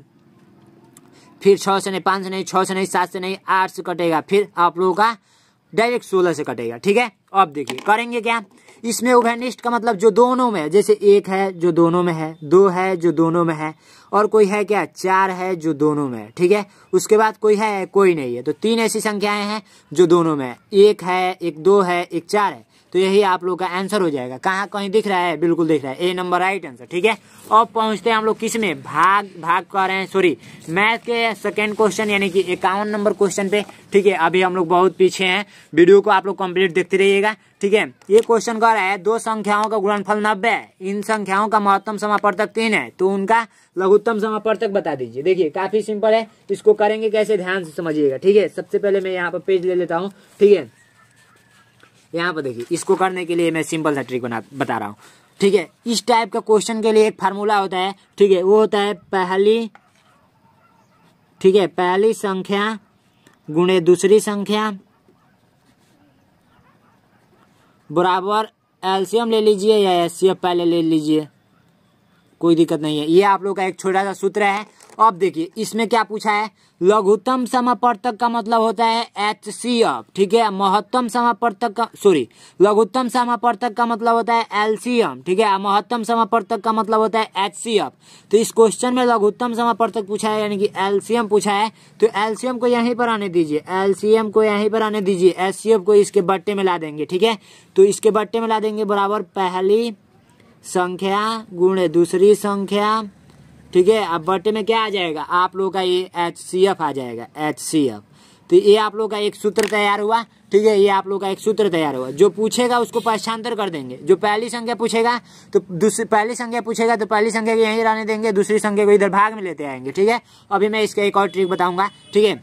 फिर छः से नहीं पाँच से नहीं छः से नहीं सात से नहीं आठ से कटेगा फिर आप लोगों का डायरेक्ट सोलह से कटेगा ठीक है अब देखिए करेंगे क्या इसमें उभयनिष्ठ का मतलब जो दोनों में जैसे एक है जो दोनों में है दो है जो दोनों में है और कोई है क्या चार है जो दोनों में ठीक है उसके बाद कोई है कोई नहीं है तो तीन ऐसी संख्याएं हैं जो दोनों में एक है एक दो है एक चार है तो यही आप लोग का आंसर हो जाएगा कहाँ कहीं दिख रहा है बिल्कुल दिख रहा है ए नंबर राइट आंसर ठीक है और पहुंचते हैं हम लोग किस में भाग भाग कर रहे हैं सॉरी मैथ के सेकेंड क्वेश्चन यानी कि इक्यावन नंबर क्वेश्चन पे ठीक है अभी हम लोग बहुत पीछे हैं वीडियो को आप लोग कंप्लीट देखते रहिएगा ठीक है ये क्वेश्चन कह रहा है दो संख्याओं का गुणनफल नब्बे इन संख्याओं का महत्तम समापर्तक तीन है तो उनका लघु उत्तम समापर्तक बता दीजिए देखिए काफी सिंपल है इसको करेंगे कैसे ध्यान से समझिएगा ठीक है सबसे पहले मैं यहाँ पर पेज ले लेता हूँ ठीक है यहाँ पर देखिए इसको करने के लिए मैं सिंपल सा ट्रिक बना बता रहा हूँ ठीक है इस टाइप का क्वेश्चन के लिए एक फार्मूला होता है ठीक है वो होता है पहली ठीक है पहली संख्या गुणे दूसरी संख्या बराबर एल्सियम ले लीजिए या एस पहले ले लीजिए कोई दिक्कत नहीं है ये आप लोग का एक छोटा सा सूत्र है अब देखिए इसमें क्या पूछा है लघुत्तम समापर्तक का मतलब होता है एच सी एफ ठीक है महत्तम समापर्तक का सॉरी लघुतम समापर्तक का मतलब होता है एलसीएम ठीक है महत्तम समापर्तक का मतलब होता है एच सी एफ तो इस क्वेश्चन में लघुत्तम समापर्तक पूछा है यानी कि एलसीएम पूछा है तो एलसीएम को यहीं पर आने दीजिए एलसीएम को यहीं पर आने दीजिए एच सी एफ को इसके बट्टे में ला देंगे ठीक है तो इसके बट्टे में ला देंगे बराबर पहली संख्या गुण दूसरी संख्या ठीक है अब बटे में क्या आ जाएगा आप लोगों का ये एच सी एफ आ जाएगा एच सी एफ तो ये आप लोग का एक सूत्र तैयार हुआ ठीक है ये आप लोग का एक सूत्र तैयार हुआ जो पूछेगा उसको पश्चांतर कर देंगे जो पहली संख्या पूछेगा तो दूसरी पहली संख्या पूछेगा तो पहली संख्या को यहीं रहने देंगे दूसरी संख्या को इधर भाग में लेते आएंगे ठीक है अभी मैं इसका एक और ट्रिक बताऊंगा ठीक है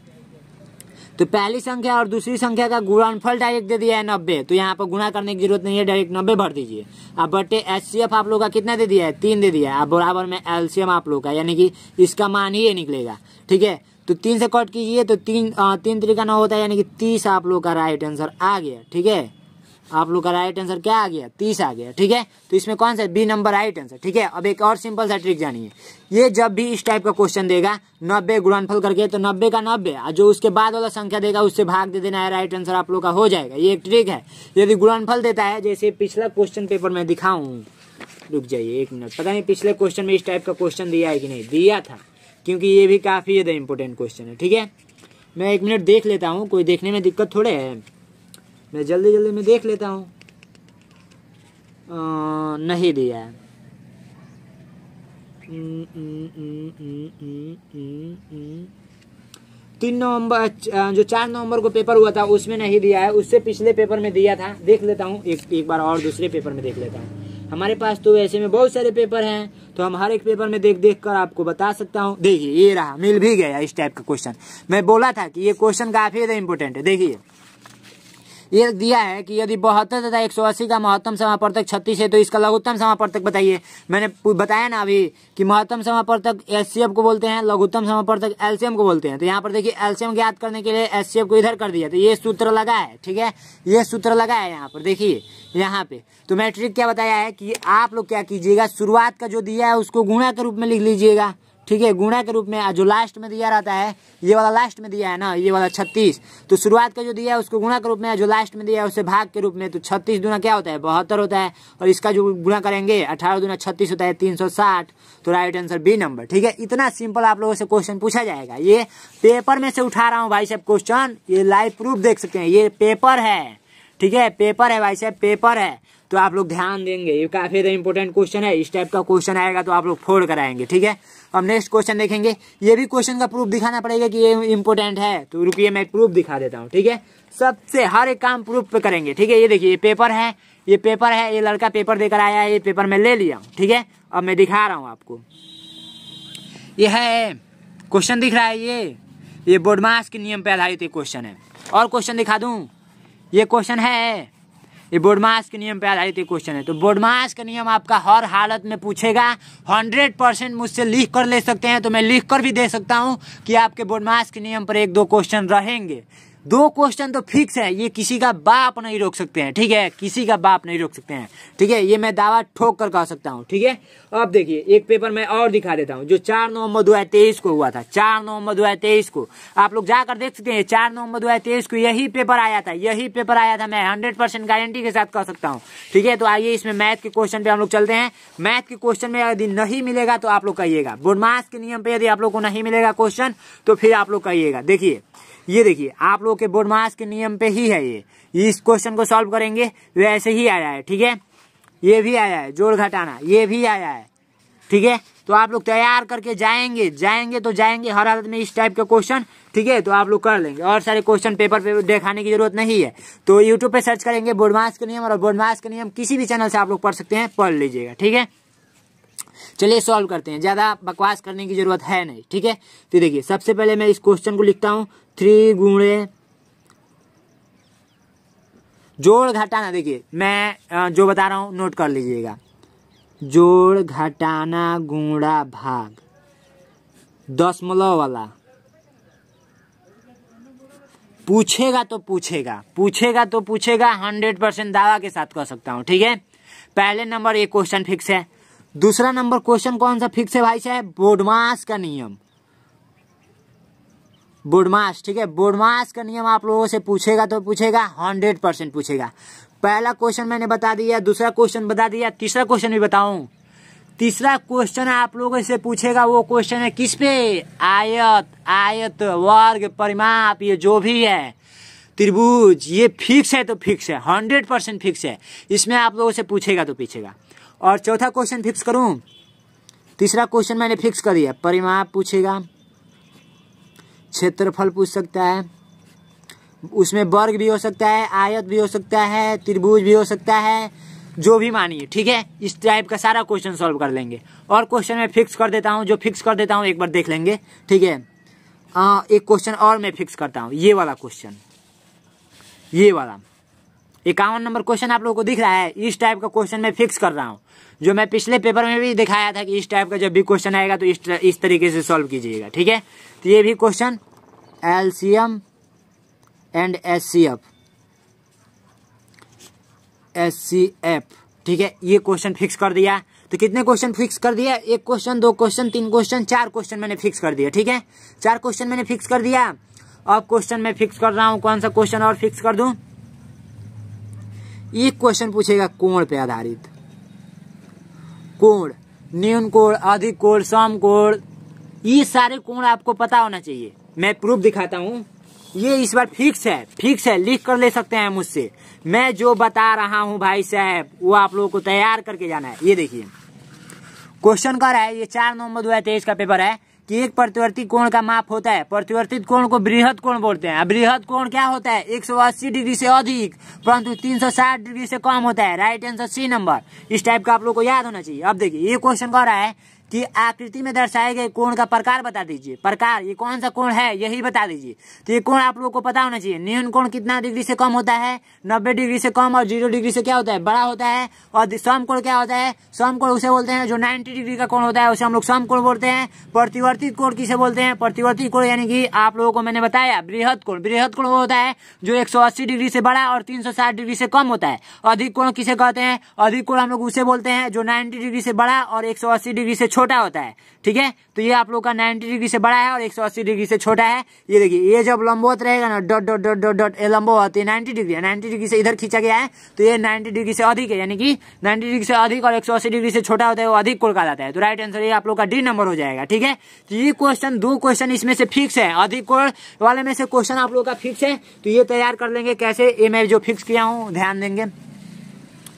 तो पहली संख्या और दूसरी संख्या का गुणनफल डायरेक्ट दे दिया है नब्बे तो यहाँ पर गुणा करने की जरूरत नहीं है डायरेक्ट नब्बे भर दीजिए अब बटे एस आप लोग का कितना दे दिया है तीन दे दिया है अब बराबर में एलसीएम आप लोग का यानी कि इसका मान ही निकलेगा ठीक है तो तीन से कट कीजिए तो तीन तीन तरीका नौ होता है यानी कि तीस आप लोग का राइट आंसर आ गया ठीक है आप लोग का राइट आंसर क्या आ गया तीस आ गया ठीक है तो इसमें कौन सा बी नंबर राइट आंसर ठीक है अब एक और सिंपल सा ट्रिक जानिए ये जब भी इस टाइप का क्वेश्चन देगा नब्बे गुणनफल करके तो नब्बे का नब्बे जो उसके बाद वाला संख्या देगा उससे भाग दे देना है राइट आंसर आप लोग का हो जाएगा ये एक ट्रिक है यदि गुणनफल देता है जैसे पिछला क्वेश्चन पेपर में दिखाऊं रुक जाइए एक मिनट पता नहीं पिछले क्वेश्चन में इस टाइप का क्वेश्चन दिया है कि नहीं दिया था क्योंकि ये भी काफ़ी ज़्यादा इंपोर्टेंट क्वेश्चन है ठीक है मैं एक मिनट देख लेता हूँ कोई देखने में दिक्कत थोड़े है मैं जल्दी जल्दी में देख लेता हूँ नहीं दिया है तीन नवंबर जो चार नवंबर को पेपर हुआ था उसमें नहीं दिया है उससे पिछले पेपर में दिया था देख लेता हूँ एक एक बार और दूसरे पेपर में देख लेता हूँ हमारे पास तो ऐसे में बहुत सारे पेपर हैं तो हम हर एक पेपर में देख देख कर आपको बता सकता हूँ देखिए ये रहा मिल भी गया इस टाइप का क्वेश्चन मैं बोला था कि ये क्वेश्चन काफ़ी ज़्यादा इंपॉर्टेंट है देखिए ये दिया है कि यदि बहत्तर तथा एक सौ अस्सी का महत्तम समापर्तक छत्तीस है तो इसका लघुत्तम समापर्तक बताइए मैंने बताया ना अभी कि महत्तम समापर्तक एलसीएम को बोलते हैं लघुत्तम समापर्तक एलसीएम को बोलते हैं तो यहाँ पर देखिए एलसीएम ज्ञात करने के लिए एस को इधर कर दिया तो ये सूत्र लगा है ठीक है ये सूत्र लगा है यहाँ पर देखिए यहाँ पे तो मैट्रिक ट्रिक क्या बताया है कि आप लोग क्या कीजिएगा शुरुआत का जो दिया है उसको गुणा के रूप में लिख लीजिएगा ठीक है गुणा के रूप में जो लास्ट में दिया रहता है ये वाला लास्ट में दिया है ना ये वाला छत्तीस तो शुरुआत का जो दिया है उसको गुणा के रूप में जो लास्ट में दिया है उसे भाग के रूप में तो छत्तीस दुना क्या होता है बहत्तर होता है और इसका जो गुणा करेंगे अठारह दुना छत्तीस होता है तीन सौ साठ तो राइट आंसर बी नंबर ठीक है इतना सिंपल आप लोगों से क्वेश्चन पूछा जाएगा ये पेपर में से उठा रहा हूँ भाई साहब क्वेश्चन ये लाइव प्रूफ देख सकते हैं ये पेपर है ठीक है पेपर है भाई साहब पेपर है तो आप लोग ध्यान देंगे ये काफी इंपॉर्टेंट क्वेश्चन है इस टाइप का क्वेश्चन आएगा तो आप लोग फोड़ कराएंगे ठीक है अब नेक्स्ट क्वेश्चन देखेंगे ये भी क्वेश्चन का प्रूफ दिखाना पड़ेगा कि ये इंपॉर्टेंट है तो रुकिए मैं प्रूफ दिखा देता हूँ ठीक है सबसे हर एक काम प्रूफ पे करेंगे ठीक है ये देखिए ये पेपर है ये पेपर है ये लड़का पेपर देकर आया है ये पेपर मैं ले लिया हूँ ठीक है अब मैं दिखा रहा हूँ आपको ये है क्वेश्चन दिख रहा है ये ये बोर्डमास के नियम पे आधारित क्वेश्चन है और क्वेश्चन दिखा दूँ ये क्वेश्चन है ये बोडमास के नियम पे आधारित क्वेश्चन है तो बोडमास का नियम आपका हर हालत में पूछेगा हंड्रेड परसेंट मुझसे लिख कर ले सकते हैं तो मैं लिख कर भी दे सकता हूँ कि आपके बोडमास के नियम पर एक दो क्वेश्चन रहेंगे दो क्वेश्चन तो फिक्स है ये किसी का बाप नहीं रोक सकते हैं ठीक है किसी का बाप नहीं रोक सकते हैं ठीक है ये मैं दावा ठोक कर कह सकता हूँ ठीक है अब देखिए एक पेपर मैं और दिखा देता हूँ जो चार नवंबर दो हजार तेईस को हुआ था चार नवंबर दो हजार तेईस को आप लोग जाकर देख सकते हैं चार नवंबर दो हजार तेईस को यही पेपर आया था यही पेपर आया था मैं हंड्रेड परसेंट गारंटी के साथ कह सकता हूँ ठीक है तो आइए इसमें मैथ के क्वेश्चन पे हम लोग चलते हैं मैथ के क्वेश्चन में यदि नहीं मिलेगा तो आप लोग कहिएगा बुढ़मास के नियम पे यदि आप लोग को नहीं मिलेगा क्वेश्चन तो फिर आप लोग कहिएगा देखिए ये देखिए आप लोगों के बोर्ड मास के नियम पे ही है ये इस क्वेश्चन को सॉल्व करेंगे वैसे ही आया है ठीक है ये भी आया है जोड़ घटाना ये भी आया है ठीक है तो आप लोग तैयार करके जाएंगे जाएंगे तो जाएंगे हर हालत में इस टाइप का क्वेश्चन ठीक है तो आप लोग कर लेंगे और सारे क्वेश्चन पेपर पे दिखाने की जरूरत नहीं है तो यूट्यूब पे सर्च करेंगे बोर्डमास के नियम और बोर्डमास के नियम किसी भी चैनल से आप लोग पढ़ सकते हैं पढ़ लीजिएगा ठीक है चलिए सॉल्व करते हैं ज़्यादा बकवास करने की जरूरत है नहीं ठीक है तो देखिए सबसे पहले मैं इस क्वेश्चन को लिखता हूँ थ्री गुणे जोड़ घटाना देखिए मैं जो बता रहा हूँ नोट कर लीजिएगा जोड़ घटाना गुणा भाग दशमलव वाला पूछेगा तो पूछेगा पूछेगा तो पूछेगा हंड्रेड परसेंट दावा के साथ कर सकता हूँ ठीक है पहले नंबर ये क्वेश्चन फिक्स है दूसरा नंबर क्वेश्चन कौन सा फिक्स है भाई साहब बोडमास का नियम बुढ़मास ठीक है बुढ़मास का नियम आप लोगों से पूछेगा तो पूछेगा हंड्रेड परसेंट पूछेगा पहला क्वेश्चन मैंने बता दिया दूसरा क्वेश्चन बता दिया तीसरा क्वेश्चन भी बताऊं तीसरा क्वेश्चन आप लोगों से पूछेगा वो क्वेश्चन है किस पे आयत आयत वर्ग परिमाप ये जो भी है त्रिभुज ये फिक्स है तो फिक्स है हंड्रेड परसेंट फिक्स है इसमें आप लोगों से पूछेगा तो पूछेगा और चौथा क्वेश्चन फिक्स करूं तीसरा क्वेश्चन मैंने फिक्स कर दिया परिमाप पूछेगा क्षेत्रफल पूछ सकता है उसमें वर्ग भी हो सकता है आयत भी हो सकता है त्रिभुज भी हो सकता है जो भी मानिए ठीक है इस टाइप का सारा क्वेश्चन सॉल्व कर लेंगे और क्वेश्चन मैं फिक्स कर देता हूँ जो फिक्स कर देता हूँ एक बार देख लेंगे ठीक है एक क्वेश्चन और मैं फिक्स करता हूँ ये वाला क्वेश्चन ये वाला इक्यावन नंबर क्वेश्चन आप लोगों को दिख रहा है इस टाइप का क्वेश्चन मैं फिक्स कर रहा हूँ जो मैं पिछले पेपर में भी दिखाया था कि इस टाइप का जब भी क्वेश्चन आएगा तो इस इस तरीके से सॉल्व कीजिएगा ठीक है तो ये भी question LCM and S C F S C F ठीक है ये क्वेश्चन फिक्स कर दिया तो कितने क्वेश्चन फिक्स कर दिया एक क्वेश्चन दो क्वेश्चन तीन क्वेश्चन चार क्वेश्चन मैंने फिक्स कर दिया ठीक है चार क्वेश्चन मैंने फिक्स कर दिया अब क्वेश्चन मैं फिक्स कर रहा हूँ कौन सा क्वेश्चन और फिक्स कर दूँ एक क्वेश्चन पूछेगा कोण पे आधारित कोण न्यून कोण अधिक कोण सम कोण ये सारे कोण आपको पता होना चाहिए मैं प्रूफ दिखाता हूँ ये इस बार फिक्स है फिक्स है लिख कर ले सकते हैं मुझसे मैं जो बता रहा हूँ भाई साहब वो आप लोगों को तैयार करके जाना है ये देखिए क्वेश्चन कर है ये चार नवंबर दो हजार तेईस का पेपर है कि एक प्रतिवर्ती कोण का माप होता है प्रतिवर्तित कोण को बृहद कोण बोलते हैं बृहद कोण क्या होता है अस्सी डिग्री से अधिक परंतु 360 डिग्री से कम होता है राइट आंसर सी नंबर इस टाइप का आप लोग को याद होना चाहिए अब देखिए ये क्वेश्चन कह रहा है कि आकृति में दर्शाए गए कोण का प्रकार बता दीजिए प्रकार ये कौन सा कोण है यही बता दीजिए तो ये कोण आप लोगों को पता होना चाहिए न्यून कोण कितना डिग्री से कम होता है नब्बे डिग्री से कम और जीरो डिग्री से क्या होता है बड़ा होता है और सम कोण क्या होता है सम कोण उसे बोलते हैं जो नाइन्टी डिग्री का कोण होता है उसे हम लोग सम कोण बोलते हैं प्रतिवर्ती कोण किसे बोलते हैं प्रतिवर्ती कोण यानी कि आप लोगों को मैंने बताया बृहद कोण बृहद कोण वो होता है जो एक डिग्री से बड़ा और तीन डिग्री से कम होता है अधिक कोण किसे कहते हैं अधिक कोण हम लोग उसे बोलते हैं जो नाइन्टी डिग्री से बड़ा और एक डिग्री से छोटा होता है ठीक है तो ये आप लोग का 90 डिग्री से बड़ा है और 180 डिग्री से छोटा है ये देखिए ये जब लंबोत रहेगा ना dot dot dot dot dot ये लंबो होती है नाइन्टी डिग्री नाइन्टी डिग्री से इधर खींचा गया है तो ये नाइन्टी डिग्री से अधिक है यानी कि नाइन्टी डिग्री से अधिक और एक डिग्री से छोटा होता है वो अधिक कुल जाता है तो राइट आंसर ये आप लोग का डी नंबर हो जाएगा ठीक है तो ये क्वेश्चन दो क्वेश्चन इसमें से फिक्स है अधिक कोण वाले में से क्वेश्चन आप लोग का फिक्स है तो ये तैयार कर लेंगे कैसे ये मैं जो फिक्स किया हूँ ध्यान देंगे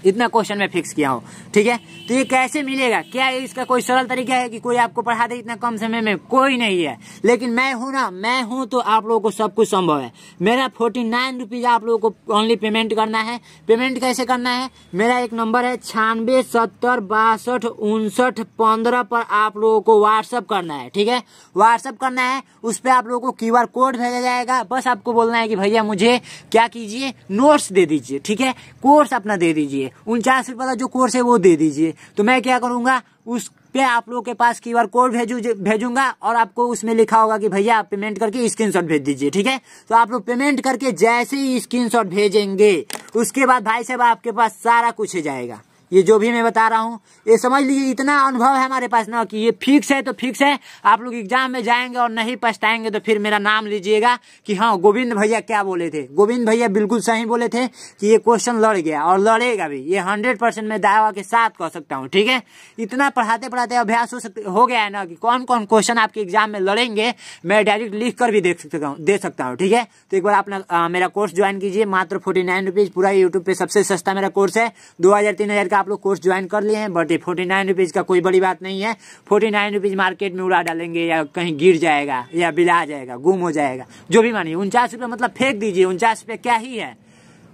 इतना क्वेश्चन में फिक्स किया हूँ ठीक है तो ये कैसे मिलेगा क्या इसका कोई सरल तरीका है कि कोई आपको पढ़ा दे इतना कम समय में कोई नहीं है लेकिन मैं हूं ना मैं हूं तो आप लोगों को सब कुछ संभव है मेरा फोर्टी नाइन रुपीज आप लोगों को ओनली पेमेंट करना है पेमेंट कैसे करना है मेरा एक नंबर है छानबे सत्तर बासठ उनसठ पंद्रह पर आप लोगों को व्हाट्सअप करना है ठीक है व्हाट्सअप करना है उस पर आप लोगों को क्यू कोड भेजा जाएगा बस आपको बोलना है कि भैया मुझे क्या कीजिए नोट्स दे दीजिए ठीक है कोर्स अपना दे दीजिए उनचास रुपये का जो कोर्स है वो दे दीजिए तो मैं क्या करूँगा उस पे आप लोगों के पास क्यू आर कोड भेजू भेजूंगा और आपको उसमें लिखा होगा कि भैया आप पेमेंट करके स्क्रीनशॉट भेज दीजिए ठीक है तो आप लोग पेमेंट करके जैसे ही स्क्रीनशॉट भेजेंगे उसके बाद भाई साहब आपके पास सारा कुछ जाएगा ये जो भी मैं बता रहा हूँ ये समझ लीजिए इतना अनुभव है हमारे पास ना कि ये फिक्स है तो फिक्स है आप लोग एग्जाम में जाएंगे और नहीं पछताएंगे तो फिर मेरा नाम लीजिएगा कि हाँ गोविंद भैया क्या बोले थे गोविंद भैया बिल्कुल सही बोले थे कि ये क्वेश्चन लड़ गया और लड़ेगा भी ये हंड्रेड परसेंट मैं दावा के साथ कह सकता हूँ ठीक है इतना पढ़ाते पढ़ाते अभ्यास हो सकते हो गया है ना कि कौन कौन क्वेश्चन आपके एग्जाम में लड़ेंगे मैं डायरेक्ट लिख कर भी देख सकता हूँ दे सकता हूँ ठीक है तो एक बार आप मेरा कोर्स ज्वाइन कीजिए मात्र फोर्टी नाइन रुपीज़ पूरा यूट्यूब पे सबसे सस्ता मेरा कोर्स है दो हज़ार तीन हज़ार का आप लोग कोर्स ज्वाइन कर लिए हैं बट ये फोर्टी नाइन रुपीज़ का कोई बड़ी बात नहीं है फोर्टी नाइन रुपीज़ मार्केट में उड़ा डालेंगे या कहीं गिर जाएगा या बिला जाएगा गुम हो जाएगा जो भी मानिए उनचास रुपये मतलब फेंक दीजिए उनचास रुपये क्या ही है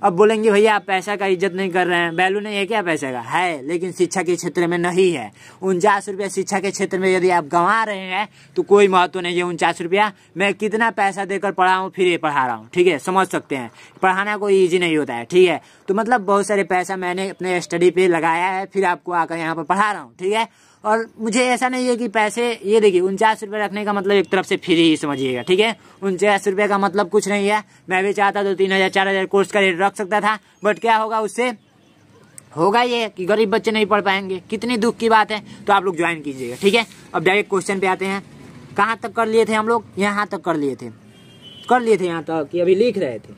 अब बोलेंगे भैया आप पैसा का इज्जत नहीं कर रहे हैं वैल्यू नहीं है क्या पैसे का है लेकिन शिक्षा के क्षेत्र में नहीं है उनचास रुपया शिक्षा के क्षेत्र में यदि आप गंवा रहे हैं तो कोई महत्व नहीं है उनचास रुपया मैं कितना पैसा देकर पढ़ा हूँ फिर ये पढ़ा रहा हूँ ठीक है समझ सकते हैं पढ़ाना कोई ईजी नहीं होता है ठीक है तो मतलब बहुत सारे पैसा मैंने अपने स्टडी पे लगाया है फिर आपको आकर यहाँ पर पढ़ा रहा हूँ ठीक है और मुझे ऐसा नहीं है कि पैसे ये देखिए उनचास रुपये रखने का मतलब एक तरफ से फ्री ही समझिएगा ठीक है उनचास रुपये का मतलब कुछ नहीं है मैं भी चाहता तो तीन हज़ार चार हज़ार कोर्स का रेट रख सकता था बट क्या होगा उससे होगा ये कि गरीब बच्चे नहीं पढ़ पाएंगे कितनी दुख की बात है तो आप लोग ज्वाइन कीजिएगा ठीक है अब डायरेक्ट क्वेश्चन पे आते हैं कहाँ तक कर लिए थे हम लोग यहाँ तक कर लिए थे कर लिए थे यहाँ तक कि अभी लिख रहे थे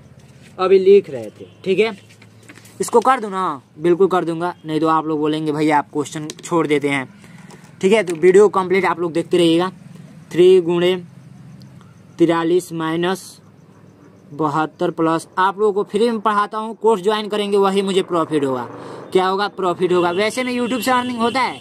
अभी लिख रहे थे ठीक है इसको कर दूँ ना बिल्कुल कर दूंगा नहीं तो आप लोग बोलेंगे भैया आप क्वेश्चन छोड़ देते हैं ठीक है तो वीडियो कंप्लीट आप लोग देखते रहिएगा थ्री गुणे तिरालीस माइनस बहत्तर प्लस आप लोगों को फ्री में पढ़ाता हूँ कोर्स ज्वाइन करेंगे वही मुझे प्रॉफिट होगा क्या होगा प्रॉफिट होगा वैसे नहीं यूट्यूब से अर्निंग होता है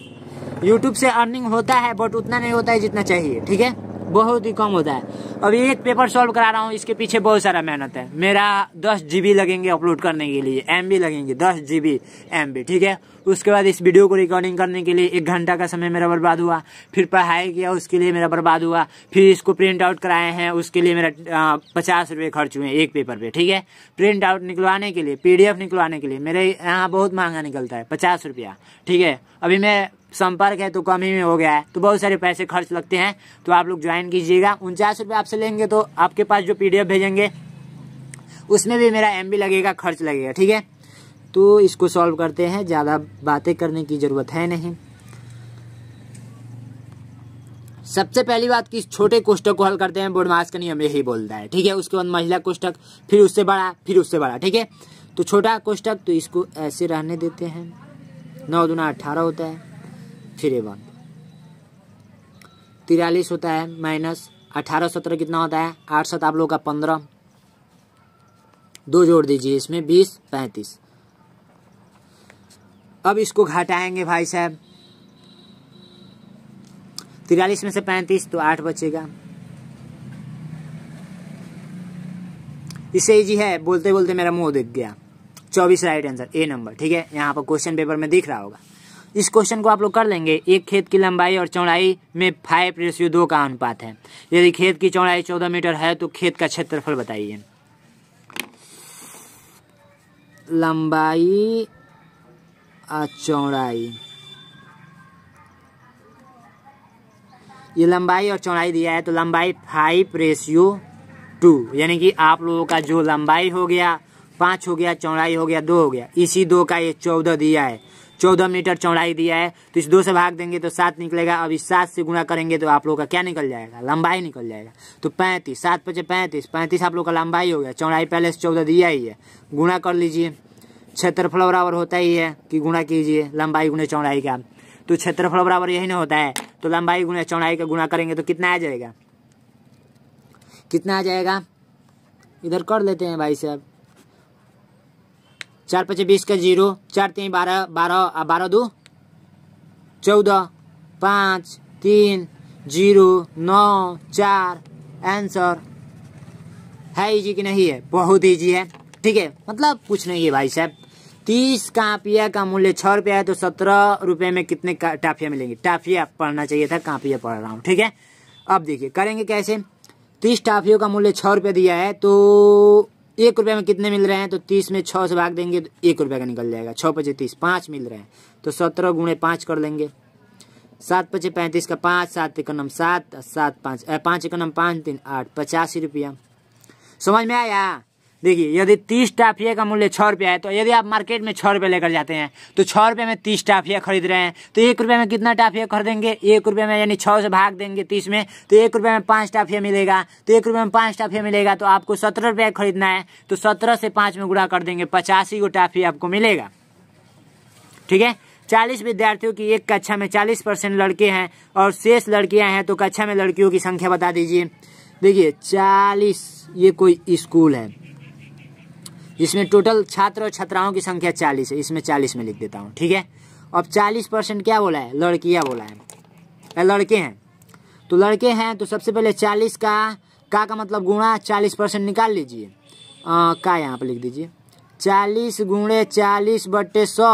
यूट्यूब से अर्निंग होता है बट उतना नहीं होता है जितना चाहिए ठीक है बहुत ही कम होता है अब एक पेपर सॉल्व करा रहा हूँ इसके पीछे बहुत सारा मेहनत है मेरा दस जी लगेंगे अपलोड करने के लिए एम लगेंगे दस जी बी ठीक है उसके बाद इस वीडियो को रिकॉर्डिंग करने के लिए एक घंटा का समय मेरा बर्बाद हुआ फिर पढ़ाई किया उसके लिए मेरा बर्बाद हुआ फिर इसको प्रिंट आउट कराए हैं उसके लिए मेरा पचास रुपये खर्च हुए एक पेपर पे ठीक है प्रिंट आउट निकलवाने के लिए पी निकलवाने के लिए मेरे यहाँ बहुत महंगा निकलता है पचास रुपया ठीक है अभी मैं संपर्क है तो कम ही में हो गया है तो बहुत सारे पैसे खर्च लगते हैं तो आप लोग ज्वाइन कीजिएगा उनचास रुपये आपसे लेंगे तो आपके पास जो पीडीएफ भेजेंगे उसमें भी मेरा एम लगेगा खर्च लगेगा ठीक है तो इसको सॉल्व करते हैं ज़्यादा बातें करने की ज़रूरत है नहीं सबसे पहली बात कि इस छोटे कोष्टक को हल करते हैं बोर्ड मास का नियम यही बोलता है ठीक है उसके बाद महिला कोष्टक फिर उससे बड़ा फिर उससे बड़ा ठीक है तो छोटा कोष्टक तो इसको ऐसे रहने देते हैं नौ दुना अट्ठारह होता है फिर वन तिरालीस होता है माइनस अठारह सत्रह कितना होता है आठ सत आप लोग का पंद्रह दो जोड़ दीजिए इसमें बीस पैंतीस अब इसको घटाएंगे भाई साहब तिरालीस में से पैंतीस तो आठ बचेगा इसे जी है बोलते बोलते मेरा मुंह दिख गया चौबीस राइट आंसर ए नंबर ठीक है यहाँ पर क्वेश्चन पेपर में दिख रहा होगा इस क्वेश्चन को आप लोग कर लेंगे एक खेत की लंबाई और चौड़ाई में फाइव रेशियो दो का अनुपात है यदि खेत की चौड़ाई चौदह मीटर है तो खेत का क्षेत्रफल बताइए लंबाई चौड़ाई ये लंबाई और चौड़ाई दिया है तो लंबाई फाइव रेशियो टू यानी कि आप लोगों का जो लंबाई हो गया पाँच हो गया चौड़ाई हो गया दो हो गया इसी दो का ये चौदह दिया है चौदह मीटर चौड़ाई दिया है तो इस दो से भाग देंगे तो सात निकलेगा अब इस सात से गुणा करेंगे तो आप लोगों का क्या निकल जाएगा लंबाई निकल जाएगा तो पैंतीस सात पचे पैंतीस पैंतीस आप लोग का लंबाई हो गया चौड़ाई पहले से चौदह दिया ही है गुणा कर लीजिए क्षेत्रफल बराबर होता ही है कि गुणा कीजिए लंबाई गुणे चौड़ाई का तो क्षेत्रफल बराबर यही ना होता है तो लंबाई गुणे चौड़ाई का गुणा करेंगे तो कितना आ जाएगा कितना आ जाएगा इधर कर लेते हैं भाई साहब चार पचे बीस का जीरो चार तीन बारह बारह बारह दो चौदह पाँच तीन जीरो नौ चार आंसर है इजी कि नहीं है बहुत इजी है ठीक है मतलब कुछ नहीं है भाई साहब तीस कापिया का मूल्य छह रुपया है तो सत्रह रुपये में कितने टाफिया मिलेंगे टाफिया पढ़ना चाहिए था कापिया पढ़ रहा हूँ ठीक है अब देखिए करेंगे कैसे तीस टाफियों का मूल्य छः रुपये दिया है तो एक रुपये में कितने मिल रहे हैं तो तीस में छः से भाग देंगे तो एक रुपये का निकल जाएगा छः पचे तीस पाँच मिल रहे हैं तो सत्रह गुणे पाँच कर लेंगे सात पचे पैंतीस का पाँच सात इकनम सात सात पाँच पाँच इकनम पाँच तीन आठ पचासी रुपया समझ में आया देखिए यदि तीस टाफिया का मूल्य छः रुपया है तो यदि आप मार्केट में छः रुपये लेकर जाते हैं तो छः रुपये में तीस टाफिया खरीद रहे हैं तो एक रुपये में कितना टाफिया खरीदेंगे एक रुपये में यानी छः से भाग देंगे तीस में तो एक रुपये में पाँच टाफिया मिलेगा तो एक रुपये में पाँच टाफिया मिलेगा तो आपको सत्रह रुपये खरीदना है तो सत्रह से पाँच में गुड़ा कर देंगे पचासी को टाफिया आपको मिलेगा ठीक है चालीस विद्यार्थियों की एक कक्षा में चालीस परसेंट लड़के हैं और शेष लड़कियां हैं तो कक्षा में लड़कियों की संख्या बता दीजिए देखिए चालीस ये कोई स्कूल है इसमें टोटल छात्र और छात्राओं की संख्या चालीस है इसमें चालीस में लिख देता हूँ ठीक है अब चालीस परसेंट क्या बोला है लड़कियाँ बोला है लड़के हैं तो लड़के हैं तो सबसे पहले चालीस का का का मतलब गुणा चालीस परसेंट निकाल लीजिए का यहाँ पर लिख दीजिए चालीस गुणे चालीस बट्टे सौ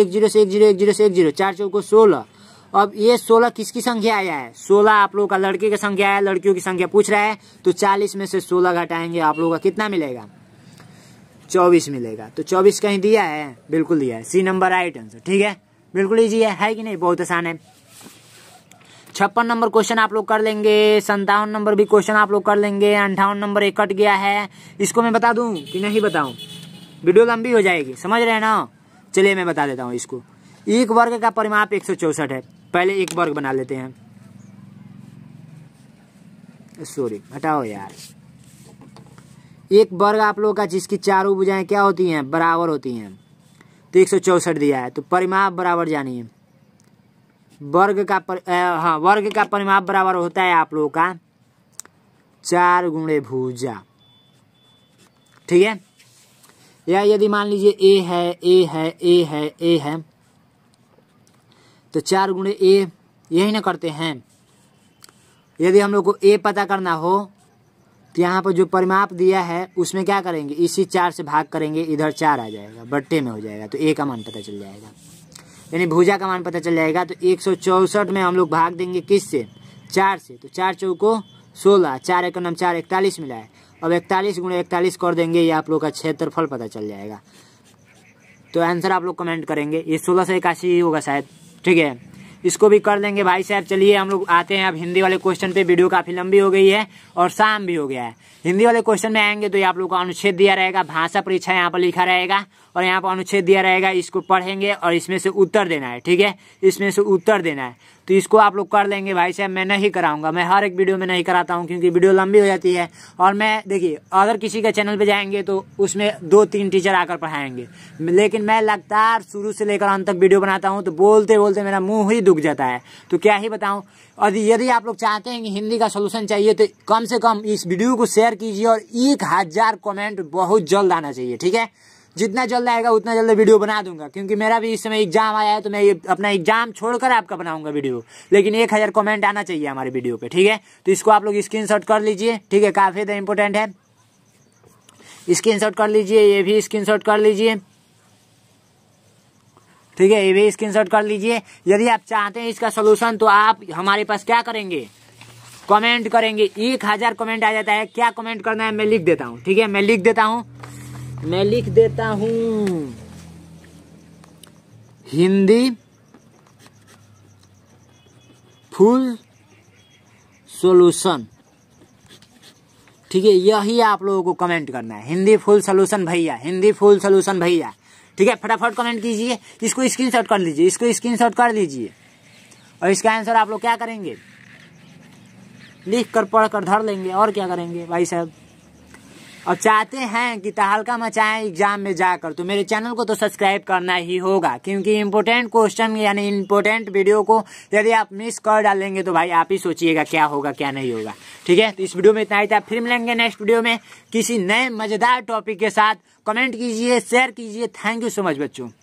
एक जीरो से एक जीरो एक जीरो से एक जीरो चार चौको सोलह अब ये सोलह किसकी संख्या आया है सोलह आप लोगों का लड़के की संख्या है लड़कियों की संख्या पूछ रहा है तो चालीस में से सोलह घटाएंगे आप लोगों का कितना मिलेगा चौबीस मिलेगा तो चौबीस कहीं दिया है बिल्कुल दिया है सी नंबर राइट आंसर ठीक है बिल्कुल ईजी है है कि नहीं बहुत आसान है छप्पन नंबर क्वेश्चन आप लोग कर लेंगे संतावन नंबर भी क्वेश्चन आप लोग कर लेंगे अंठावन नंबर एक कट गया है इसको मैं बता दूं कि नहीं बताऊं वीडियो लंबी हो जाएगी समझ रहे हैं ना चलिए मैं बता देता हूं इसको एक वर्ग का परिमाप एक है पहले एक वर्ग बना लेते हैं सॉरी हटाओ यार एक वर्ग आप लोगों का जिसकी चारों भुजाएं क्या होती हैं बराबर होती हैं तो एक सौ चौसठ दिया है तो परिमाप बराबर जानिए वर्ग का पर, हाँ वर्ग का परिमाप बराबर होता है आप लोगों का चार गुणे भुजा ठीक है या यदि मान लीजिए ए है ए है ए है ए है तो चार गुणे ए यही ना करते हैं यदि हम लोग को ए पता करना हो तो यहाँ पर जो परिमाप दिया है उसमें क्या करेंगे इसी चार से भाग करेंगे इधर चार आ जाएगा बट्टे में हो जाएगा तो ए का मान पता चल जाएगा यानी भुजा का मान पता चल जाएगा तो एक में हम लोग भाग देंगे किस से चार से तो चार चौको सोलह चार एक नम चार इकतालीस मिला है अब इकतालीस गुणे इकतालीस कर देंगे ये आप लोग का क्षेत्रफल पता चल जाएगा तो आंसर आप लोग कमेंट करेंगे ये सोलह सौ इक्यासी होगा शायद ठीक है इसको भी कर देंगे भाई साहब चलिए हम लोग आते हैं अब हिंदी वाले क्वेश्चन पे वीडियो काफी लंबी हो गई है और शाम भी हो गया है हिंदी वाले क्वेश्चन में आएंगे तो ये आप लोग का अनुच्छेद दिया रहेगा भाषा परीक्षा यहाँ पर लिखा रहेगा और यहाँ पर अनुच्छेद दिया रहेगा इसको पढ़ेंगे और इसमें से उत्तर देना है ठीक है इसमें से उत्तर देना है तो इसको आप लोग कर लेंगे भाई साहब मैं नहीं कराऊंगा मैं हर एक वीडियो में नहीं कराता हूँ क्योंकि वीडियो लंबी हो जाती है और मैं देखिए अगर किसी के चैनल पर जाएंगे तो उसमें दो तीन टीचर आकर पढ़ाएंगे लेकिन मैं लगातार शुरू से लेकर अंत तक वीडियो बनाता हूँ तो बोलते बोलते मेरा मुँह ही दुख जाता है तो क्या ही बताऊँ और यदि आप लोग चाहते हैं कि हिंदी का सोल्यूशन चाहिए तो कम से कम इस वीडियो को शेयर कीजिए और एक हज़ार कमेंट बहुत जल्द आना चाहिए ठीक है जितना जल्द आएगा उतना जल्द वीडियो बना दूंगा क्योंकि मेरा भी इस समय एग्जाम आया है तो मैं अपना एग्जाम छोड़कर आपका बनाऊंगा वीडियो लेकिन एक हज़ार कॉमेंट आना चाहिए हमारे वीडियो पे ठीक है तो इसको आप लोग स्क्रीन कर लीजिए ठीक है काफ़ी ज़्यादा इंपॉर्टेंट है स्क्रीन कर लीजिए ये भी स्क्रीन कर लीजिए ठीक है ये भी स्क्रीन कर लीजिए यदि आप चाहते हैं इसका सोल्यूशन तो आप हमारे पास क्या करेंगे कमेंट करेंगे एक हजार कमेंट आ जाता है क्या कमेंट करना है मैं लिख देता हूँ ठीक है मैं लिख देता हूँ मैं लिख देता हूं हिंदी फुल सॉल्यूशन ठीक है यही आप लोगों को कमेंट करना है हिंदी फुल सोल्यूशन भैया हिंदी फुल सोल्यूशन भैया ठीक है फटाफट कमेंट कीजिए इसको स्क्रीनशॉट कर लीजिए इसको स्क्रीनशॉट कर लीजिए और इसका आंसर आप लोग क्या करेंगे लिख कर पढ़ कर धर लेंगे और क्या करेंगे भाई साहब और चाहते हैं कि तहलका मचाएं एग्जाम में जाकर तो मेरे चैनल को तो सब्सक्राइब करना ही होगा क्योंकि इम्पोर्टेंट क्वेश्चन यानी इम्पोर्टेंट वीडियो को यदि आप मिस कर डालेंगे तो भाई आप ही सोचिएगा क्या होगा क्या नहीं होगा ठीक है तो इस वीडियो में इतना ही था फिर मिलेंगे नेक्स्ट वीडियो में किसी नए मज़ेदार टॉपिक के साथ कमेंट कीजिए शेयर कीजिए थैंक यू सो मच बच्चों